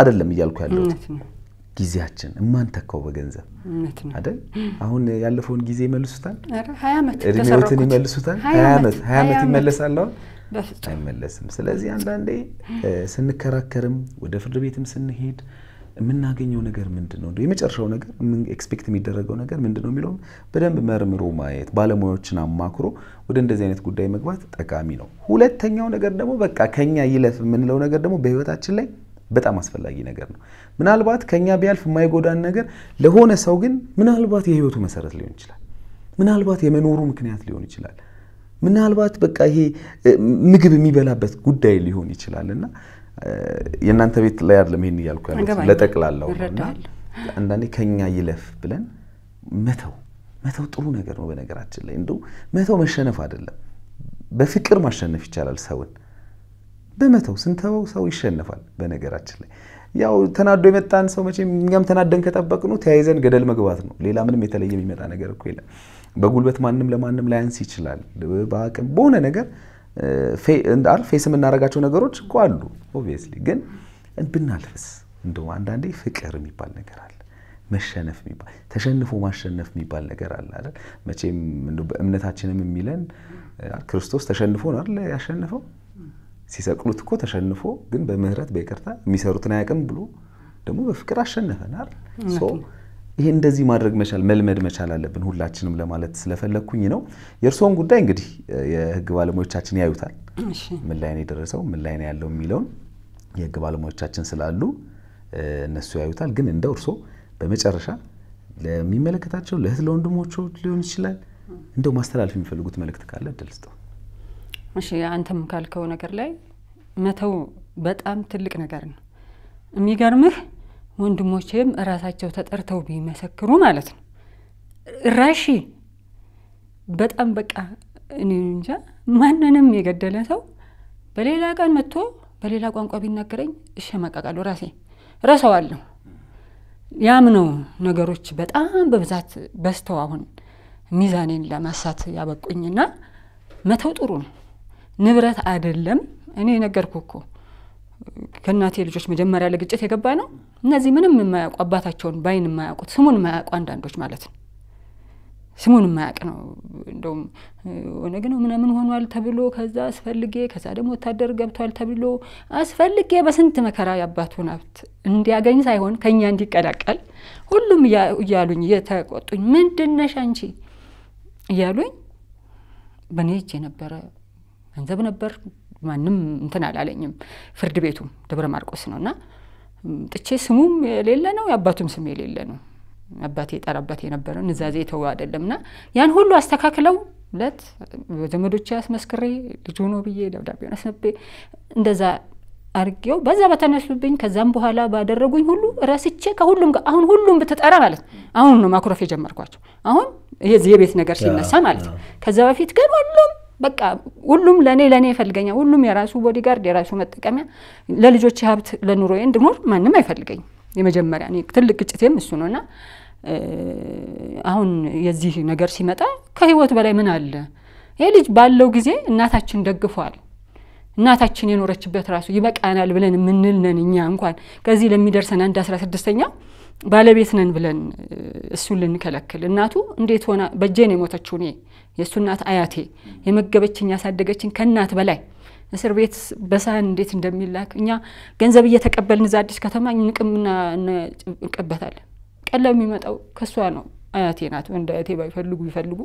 አይደለም እያልኩ ያለሁት ጊዜያችን እማንተካው በገንዘብ አይደል? አሁን ያለፈውን ጊዜ ይመልሱታል፣ እድሜዎትን ይመልሱታል። ሀያ ዓመት ሀያ አይመለስም። ስለዚህ አንዳንዴ ስንከራከርም ወደ ፍርድ ቤትም ስንሄድ የምናገኘው ነገር ምንድን ነው፣ የመጨረሻው ነገር ኤክስፔክት የሚደረገው ነገር ምንድን ነው የሚለውም በደንብ መርምሮ ማየት፣ ባለሙያዎችን አማክሮ ወደ እንደዚህ አይነት ጉዳይ መግባት ጠቃሚ ነው። ሁለተኛው ነገር ደግሞ በቃ ከኛ ይለፍ የምንለው ነገር ደግሞ በህይወታችን ላይ በጣም አስፈላጊ ነገር ነው። ምናልባት ከኛ ቢያልፍ የማይጎዳን ነገር ለሆነ ሰው ግን ምናልባት የህይወቱ መሰረት ሊሆን ይችላል። ምናልባት የመኖሩ ምክንያት ሊሆን ይችላል። ምናልባት በቃ ይሄ ምግብ የሚበላበት ጉዳይ ሊሆን ይችላል እና የእናንተ ቤት ላይ አይደለም ይሄን እያልኩ ያሉት ለጠቅላላው አንዳንዴ ከኛ ይለፍ ብለን መተው መተው ጥሩ ነገር ነው። በነገራችን ላይ እንደው መተው መሸነፍ አይደለም። በፍቅር ማሸነፍ ይቻላል ሰውን በመተው ስንተወው ሰው ይሸነፋል። በነገራችን ላይ ያው ተናዶ የመጣን ሰው መቼም እኛም ተናደን ከጠበቅነው ተያይዘን ገደል መግባት ነው። ሌላ ምንም የተለየ የሚመጣ ነገር እኮ የለም። በጉልበት ማንም ለማንም ላያንስ ይችላል። በአቅም በሆነ ነገር እንዳል ፌስ የምናደርጋቸው ነገሮች እኮ አሉ ኦብቪየስሊ። ግን ብናልፍስ እንደው አንዳንዴ ፍቅር የሚባል ነገር አለ መሸነፍ የሚባል ተሸንፎ ማሸነፍ የሚባል ነገር አለ አይደል? መቼም በእምነታችንም የሚለን ክርስቶስ ተሸንፎ ነው አይደል ያሸነፈው? ሲሰቅሉት እኮ ተሸንፎ ግን በምህረት በይቅርታ የሚሰሩትን አያውቅም ብሎ ደግሞ በፍቅር አሸነፈን አይደል ይሄ እንደዚህ ማድረግ መቻል መልመድ መቻል አለብን ሁላችንም ለማለት ስለፈለግኩኝ ነው። የእርስዎን ጉዳይ እንግዲህ የህግ ባለሙያዎቻችን ያዩታል። ምን ላይ ነው የደረሰው፣ ምን ላይ ነው ያለው የሚለውን የህግ ባለሙያዎቻችን ስላሉ እነሱ ያዩታል። ግን እንደው እርስዎ በመጨረሻ ለሚመለከታቸው ለእህት ለወንድሞቹ ሊሆን ይችላል እንደው ማስተላለፍ የሚፈልጉት መልእክት ካለ እድል ስጠው። እሺ፣ አንተም ካልከው ነገር ላይ መተው በጣም ትልቅ ነገር ነው። የሚገርምህ ወንድሞቼም እራሳቸው ተጠርተው ቢመሰክሩ ማለት ነው። ራሺ በጣም በቃ እኔ እንጃ ማንንም የገደለ ሰው በሌላ ቀን መጥቶ በሌላ ቋንቋ ቢናገረኝ እሸማቀቃለሁ። ራሴ ረሰዋለሁ። ያም ነው ነገሮች በጣም በብዛት በዝተው አሁን ሚዛኔን ለማሳት ያበቁኝና መተው ጥሩ ነው። ንብረት አይደለም። እኔ ነገርኩ እኮ ከእናቴ ልጆች መጀመሪያ ለግጭት የገባ ነው። እነዚህ ምንም የማያውቁ አባታቸውን በአይን የማያውቁት ስሙን የማያውቁ አንዳንዶች ማለት ነው። ስሙን የማያውቅ ነው። እንደውም ኦነግ ነው ምናምን ሆኗል ተብሎ ከዛ አስፈልጌ ከዛ ደግሞ ወታደር ገብቷል ተብሎ አስፈልጌ በስንት መከራ የአባቱን ሀብት እንዲያገኝ ሳይሆን ከኛ እንዲቀላቀል ሁሉም እያሉኝ እየተቆጡኝ ምንድነሽ አንቺ እያሉኝ በእኔ እጅ የነበረ ገንዘብ ነበር። ማንም እንትን አላለኝም። ፍርድ ቤቱም ደብረ ማርቆስ ነው እና ጥቼ ስሙም የሌለ ነው፣ የአባቱም ስም የሌለ ነው። አባቴ የጠራበት የነበረ ንዛዜ ተው አይደለም እና ያን ሁሉ አስተካክለው ለት ዘመዶች አስመስክሬ ልጅ ሆኖ ብዬ ደብዳቤ አስነቤ እንደዛ አርጌው በዛ በተነሱብኝ ከዛም በኋላ ባደረጉኝ ሁሉ ረስቼ ከሁሉም ጋር አሁን ሁሉም ብትጠራ ማለት አሁን ነው ማኩረፍ የጀመርኳቸው። አሁን የቤት ነገር ሲነሳ ማለት ነው። ከዛ በፊት ግን ሁሉም በቃ ሁሉም ለእኔ ለእኔ ይፈልገኛል። ሁሉም የራሱ ቦዲጋርድ፣ የራሱ መጠቀሚያ፣ ለልጆች ሀብት፣ ለኑሮ እንድኖር ማንም አይፈልገኝም። የመጀመሪያ ትልቅ ግጭቴም እሱ ነው እና አሁን የዚህ ነገር ሲመጣ ከህይወት በላይ ምን አለ? ይህ ልጅ ባለው ጊዜ እናታችን ደግፏል። እናታችን የኖረችበት ራሱ ይበቃናል ብለን የምንል ነን እኛ እንኳን ከዚህ ለሚደርሰን አንድ አስራ ስድስተኛው። ባለቤት ነን ብለን እሱን ልንከለክል እናቱ እንዴት ሆና በእጄ ነው የሞተችው። እኔ የእሱ እናት አያቴ የመገበችኝ ያሳደገችኝ ከእናት በላይ እስር ቤት በሳህን እንዴት እንደሚላክ እኛ ገንዘብ እየተቀበልን እዛ አዲስ ከተማ ንቅምና እንቀበታለን። ቀለብ የሚመጣው ከእሷ ነው። አያቴ ናት። ወንድ አያቴ ባይፈልጉ ይፈልጉ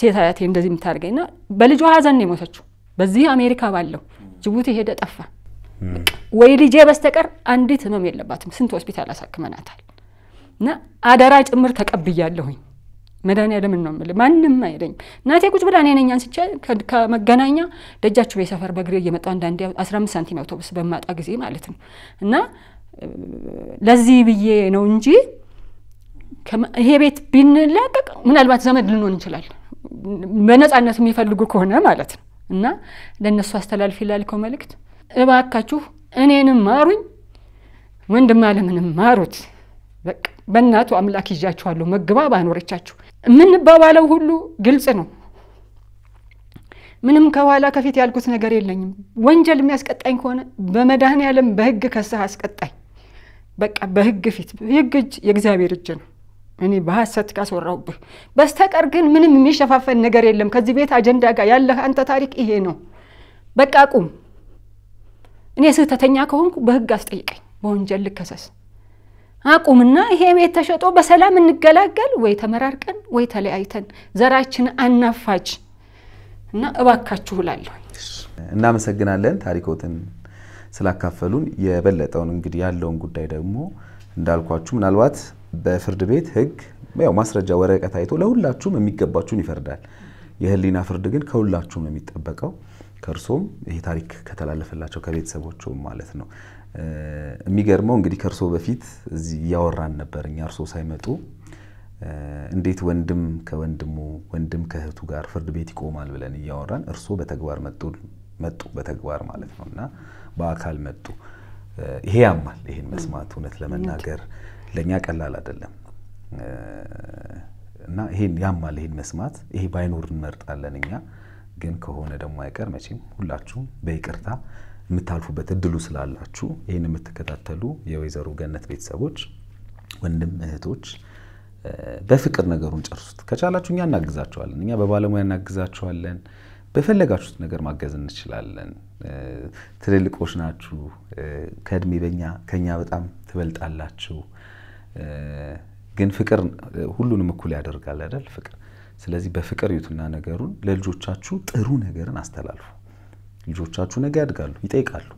ሴት አያቴ እንደዚህ የምታደርገኝ እና በልጇ ሀዘን ነው የሞተችው። በዚህ አሜሪካ ባለው ጅቡቲ ሄደ ጠፋ። ወይ ልጄ በስተቀር አንዲት ህመም የለባትም። ስንት ሆስፒታል አሳክመናታል። እና አደራ ጭምር ተቀብያለሁኝ። መድኃኒዓለምን ነው የምልህ። ማንም አይደኝም። እናቴ ቁጭ ብላ እኔ ነኝ አንስቼ ከመገናኛ ደጃችሁ ላይ ሰፈር በእግሬ እየመጣሁ አንዳንዴ 15 ሳንቲም አውቶቡስ በማጣ ጊዜ ማለት ነው እና ለዚህ ብዬ ነው እንጂ ይሄ ቤት ቢንላቀቅ ምናልባት ዘመድ ልንሆን እንችላል፣ በነፃነት የሚፈልጉ ከሆነ ማለት ነው እና ለእነሱ አስተላልፊ ላልከው መልእክት እባካችሁ እኔንም ማሩኝ፣ ወንድም አለምንም ማሩት። በቃ በእናቱ አምላክ ይዣችኋለሁ፣ መግባብ አኖረቻችሁ። የምንባባለው ሁሉ ግልጽ ነው። ምንም ከኋላ ከፊት ያልኩት ነገር የለኝም። ወንጀል የሚያስቀጣኝ ከሆነ በመድኃኔ ዓለም በህግ ከስህ አስቀጣኝ። በቃ በህግ ፊት ህግ እጅ የእግዚአብሔር እጅ ነው። እኔ በሐሰት ካስወራውብህ በስተቀር ግን ምንም የሚሸፋፈን ነገር የለም። ከዚህ ቤት አጀንዳ ጋር ያለህ አንተ ታሪክ ይሄ ነው። በቃ ቁም። እኔ ስህተተኛ ከሆንኩ በህግ አስጠይቀኝ፣ በወንጀል ልከሰስ። አቁምና ይሄ ቤት ተሸጦ በሰላም እንገላገል፣ ወይ ተመራርቀን ወይ ተለያይተን ዘራችን አናፋጅ እና እባካችሁ እላለሁ። እናመሰግናለን ታሪኮትን ስላካፈሉን። የበለጠውን እንግዲህ ያለውን ጉዳይ ደግሞ እንዳልኳችሁ ምናልባት በፍርድ ቤት ህግ ያው ማስረጃ ወረቀት አይቶ ለሁላችሁም የሚገባችሁን ይፈርዳል። የህሊና ፍርድ ግን ከሁላችሁም ነው የሚጠበቀው። ከእርሶም ይሄ ታሪክ ከተላለፈላቸው ከቤተሰቦቹ ማለት ነው። የሚገርመው እንግዲህ ከእርሶ በፊት እዚህ እያወራን ነበር እኛ እርሶ ሳይመጡ እንዴት ወንድም ከወንድሙ ወንድም ከእህቱ ጋር ፍርድ ቤት ይቆማል ብለን እያወራን እርሶ በተግባር መጡ፣ በተግባር ማለት ነው እና በአካል መጡ። ይሄ ያማል። ይሄን መስማት እውነት ለመናገር ለእኛ ቀላል አይደለም እና ይሄን ያማል። ይሄን መስማት ይሄ ባይኖር እንመርጣለን እኛ ግን ከሆነ ደግሞ አይቀር መቼም ሁላችሁም በይቅርታ የምታልፉበት እድሉ ስላላችሁ ይህን የምትከታተሉ የወይዘሮ ገነት ቤተሰቦች ወንድም እህቶች በፍቅር ነገሩን ጨርሱት። ከቻላችሁ እኛ እናግዛችኋለን፣ እኛ በባለሙያ እናግዛችኋለን። በፈለጋችሁት ነገር ማገዝ እንችላለን። ትልልቆች ናችሁ፣ ከእድሜ በኛ ከኛ በጣም ትበልጣላችሁ። ግን ፍቅር ሁሉንም እኩል ያደርጋል አይደል? ፍቅር ስለዚህ በፍቅር ይዩትና ነገሩን ለልጆቻችሁ ጥሩ ነገርን አስተላልፉ። ልጆቻችሁ ነገ ያድጋሉ፣ ይጠይቃሉ።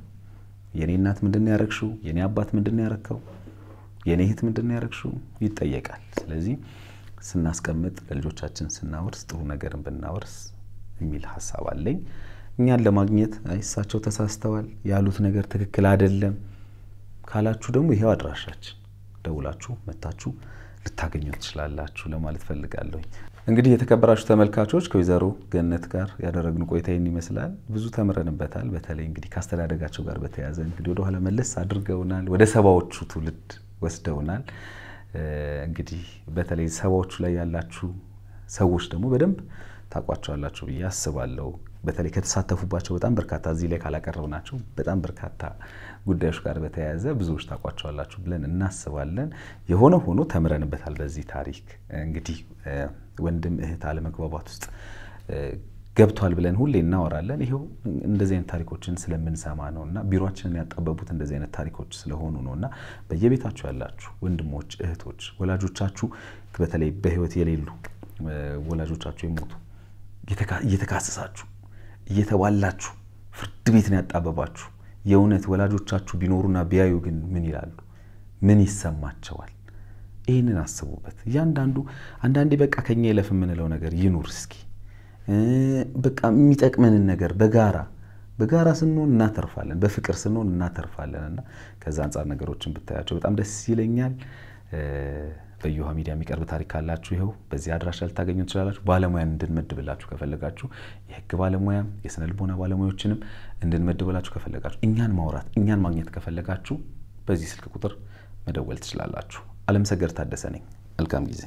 የኔ እናት ምንድን ያረግሽው? የኔ አባት ምንድን ያረግከው? የኔ እህት ምንድን ያረግሽው? ይጠየቃል። ስለዚህ ስናስቀምጥ፣ ለልጆቻችን ስናወርስ፣ ጥሩ ነገርን ብናወርስ የሚል ሀሳብ አለኝ። እኛን ለማግኘት እሳቸው ተሳስተዋል ያሉት ነገር ትክክል አይደለም ካላችሁ ደግሞ ይሄው አድራሻችን ደውላችሁ መታችሁ ልታገኙ ትችላላችሁ ለማለት ፈልጋለሁኝ። እንግዲህ የተከበራችሁ ተመልካቾች ከወይዘሮ ገነት ጋር ያደረግን ቆይታ ይህን ይመስላል። ብዙ ተምረንበታል። በተለይ እንግዲህ ከአስተዳደጋቸው ጋር በተያያዘ እንግዲህ ወደኋላ መለስ አድርገውናል። ወደ ሰባዎቹ ትውልድ ወስደውናል። እንግዲህ በተለይ ሰባዎቹ ላይ ያላችሁ ሰዎች ደግሞ በደንብ ታቋቸዋላችሁ ብዬ አስባለሁ። በተለይ ከተሳተፉባቸው በጣም በርካታ እዚህ ላይ ካላቀረብ ናቸው በጣም በርካታ ጉዳዮች ጋር በተያያዘ ብዙዎች ታውቋቸዋላችሁ ብለን እናስባለን። የሆነ ሆኖ ተምረንበታል። በዚህ ታሪክ እንግዲህ ወንድም እህት አለመግባባት ውስጥ ገብቷል ብለን ሁሌ እናወራለን። ይኸው እንደዚህ አይነት ታሪኮችን ስለምንሰማ ነው እና ቢሮችንን ያጠበቡት እንደዚህ አይነት ታሪኮች ስለሆኑ ነው እና በየቤታችሁ ያላችሁ ወንድሞች፣ እህቶች፣ ወላጆቻችሁ በተለይ በህይወት የሌሉ ወላጆቻችሁ የሞቱ እየተካሰሳችሁ እየተባላችሁ ፍርድ ቤት ነው ያጣበባችሁ። የእውነት ወላጆቻችሁ ቢኖሩና ቢያዩ ግን ምን ይላሉ? ምን ይሰማቸዋል? ይህንን አስቡበት። እያንዳንዱ አንዳንዴ በቃ ከኛ የለፍ የምንለው ነገር ይኑር እስኪ በቃ የሚጠቅመንን ነገር በጋራ በጋራ ስንሆን እናተርፋለን፣ በፍቅር ስንሆን እናተርፋለን እና ከዛ አንጻር ነገሮችን ብታያቸው በጣም ደስ ይለኛል። በእዮሃ ሚዲያ የሚቀርብ ታሪክ ካላችሁ ይኸው በዚህ አድራሻ ልታገኙ ትችላላችሁ። ባለሙያን እንድንመድብላችሁ ከፈለጋችሁ የህግ ባለሙያ የስነ ልቦና ባለሙያዎችንም እንድንመድብላችሁ ከፈለጋችሁ እኛን ማውራት እኛን ማግኘት ከፈለጋችሁ በዚህ ስልክ ቁጥር መደወል ትችላላችሁ። አለምሰገር ታደሰ ነኝ። መልካም ጊዜ